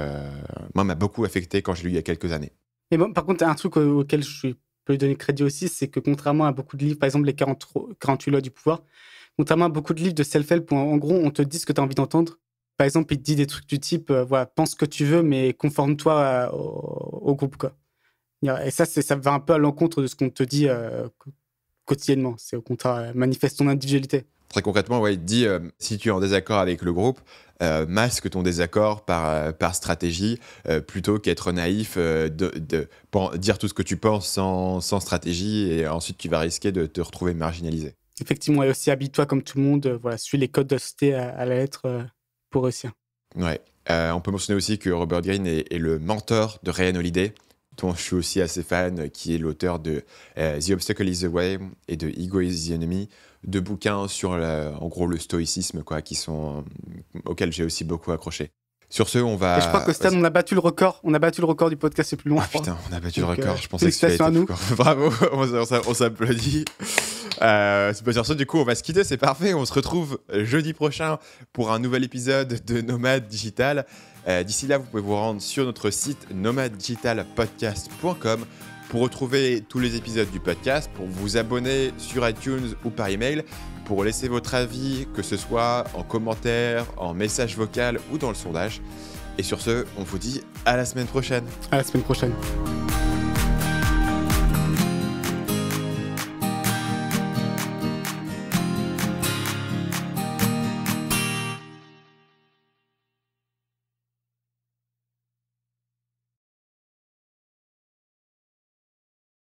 moi, m'a beaucoup affecté quand j'ai lu il y a quelques années. Mais bon, par contre, un truc auquel je peux lui donner crédit aussi, c'est que contrairement à beaucoup de livres, par exemple les 43, 48 lois du pouvoir, contrairement à beaucoup de livres de self-help en gros on te dit ce que tu as envie d'entendre, par exemple, il te dit des trucs du type, euh, voilà, pense ce que tu veux, mais conforme-toi euh, au, groupe, quoi. Et ça, ça va un peu à l'encontre de ce qu'on te dit euh, quotidiennement. C'est au contraire, manifeste ton individualité. Très concrètement, ouais, il te dit, si tu es en désaccord avec le groupe, masque ton désaccord par, par stratégie plutôt qu'être naïf, de, de, dire tout ce que tu penses sans, sans stratégie et ensuite tu vas risquer de te retrouver marginalisé effectivement, et aussi habille-toi comme tout le monde, voilà, suis les codes de société à, la lettre pour Ouais. Euh, on peut mentionner aussi que Robert Greene est, le mentor de Ryan Holiday, dont je suis aussi assez fan, qui est l'auteur de euh, The Obstacle is the Way et de Ego is the Enemy, deux bouquins sur en gros le stoïcisme, quoi, qui sont auxquels j'ai aussi beaucoup accroché. Sur ce, on va. je crois que Stan, on a battu le record. On a battu le record du podcast c'est plus loin. Ah putain, on a battu le record. Euh, je pensais que c'était à nous. Bravo, on s'applaudit. Euh, sur ce, du coup, on va se quitter, c'est parfait. On se retrouve jeudi prochain pour un nouvel épisode de Nomade Digital. Euh, d'ici là, vous pouvez vous rendre sur notre site nomadedigitalpodcast.com pour retrouver tous les épisodes du podcast, pour vous abonner sur iTunes ou par email, pour laisser votre avis, que ce soit en commentaire, en message vocal ou dans le sondage. Et sur ce, on vous dit à la semaine prochaine. À la semaine prochaine.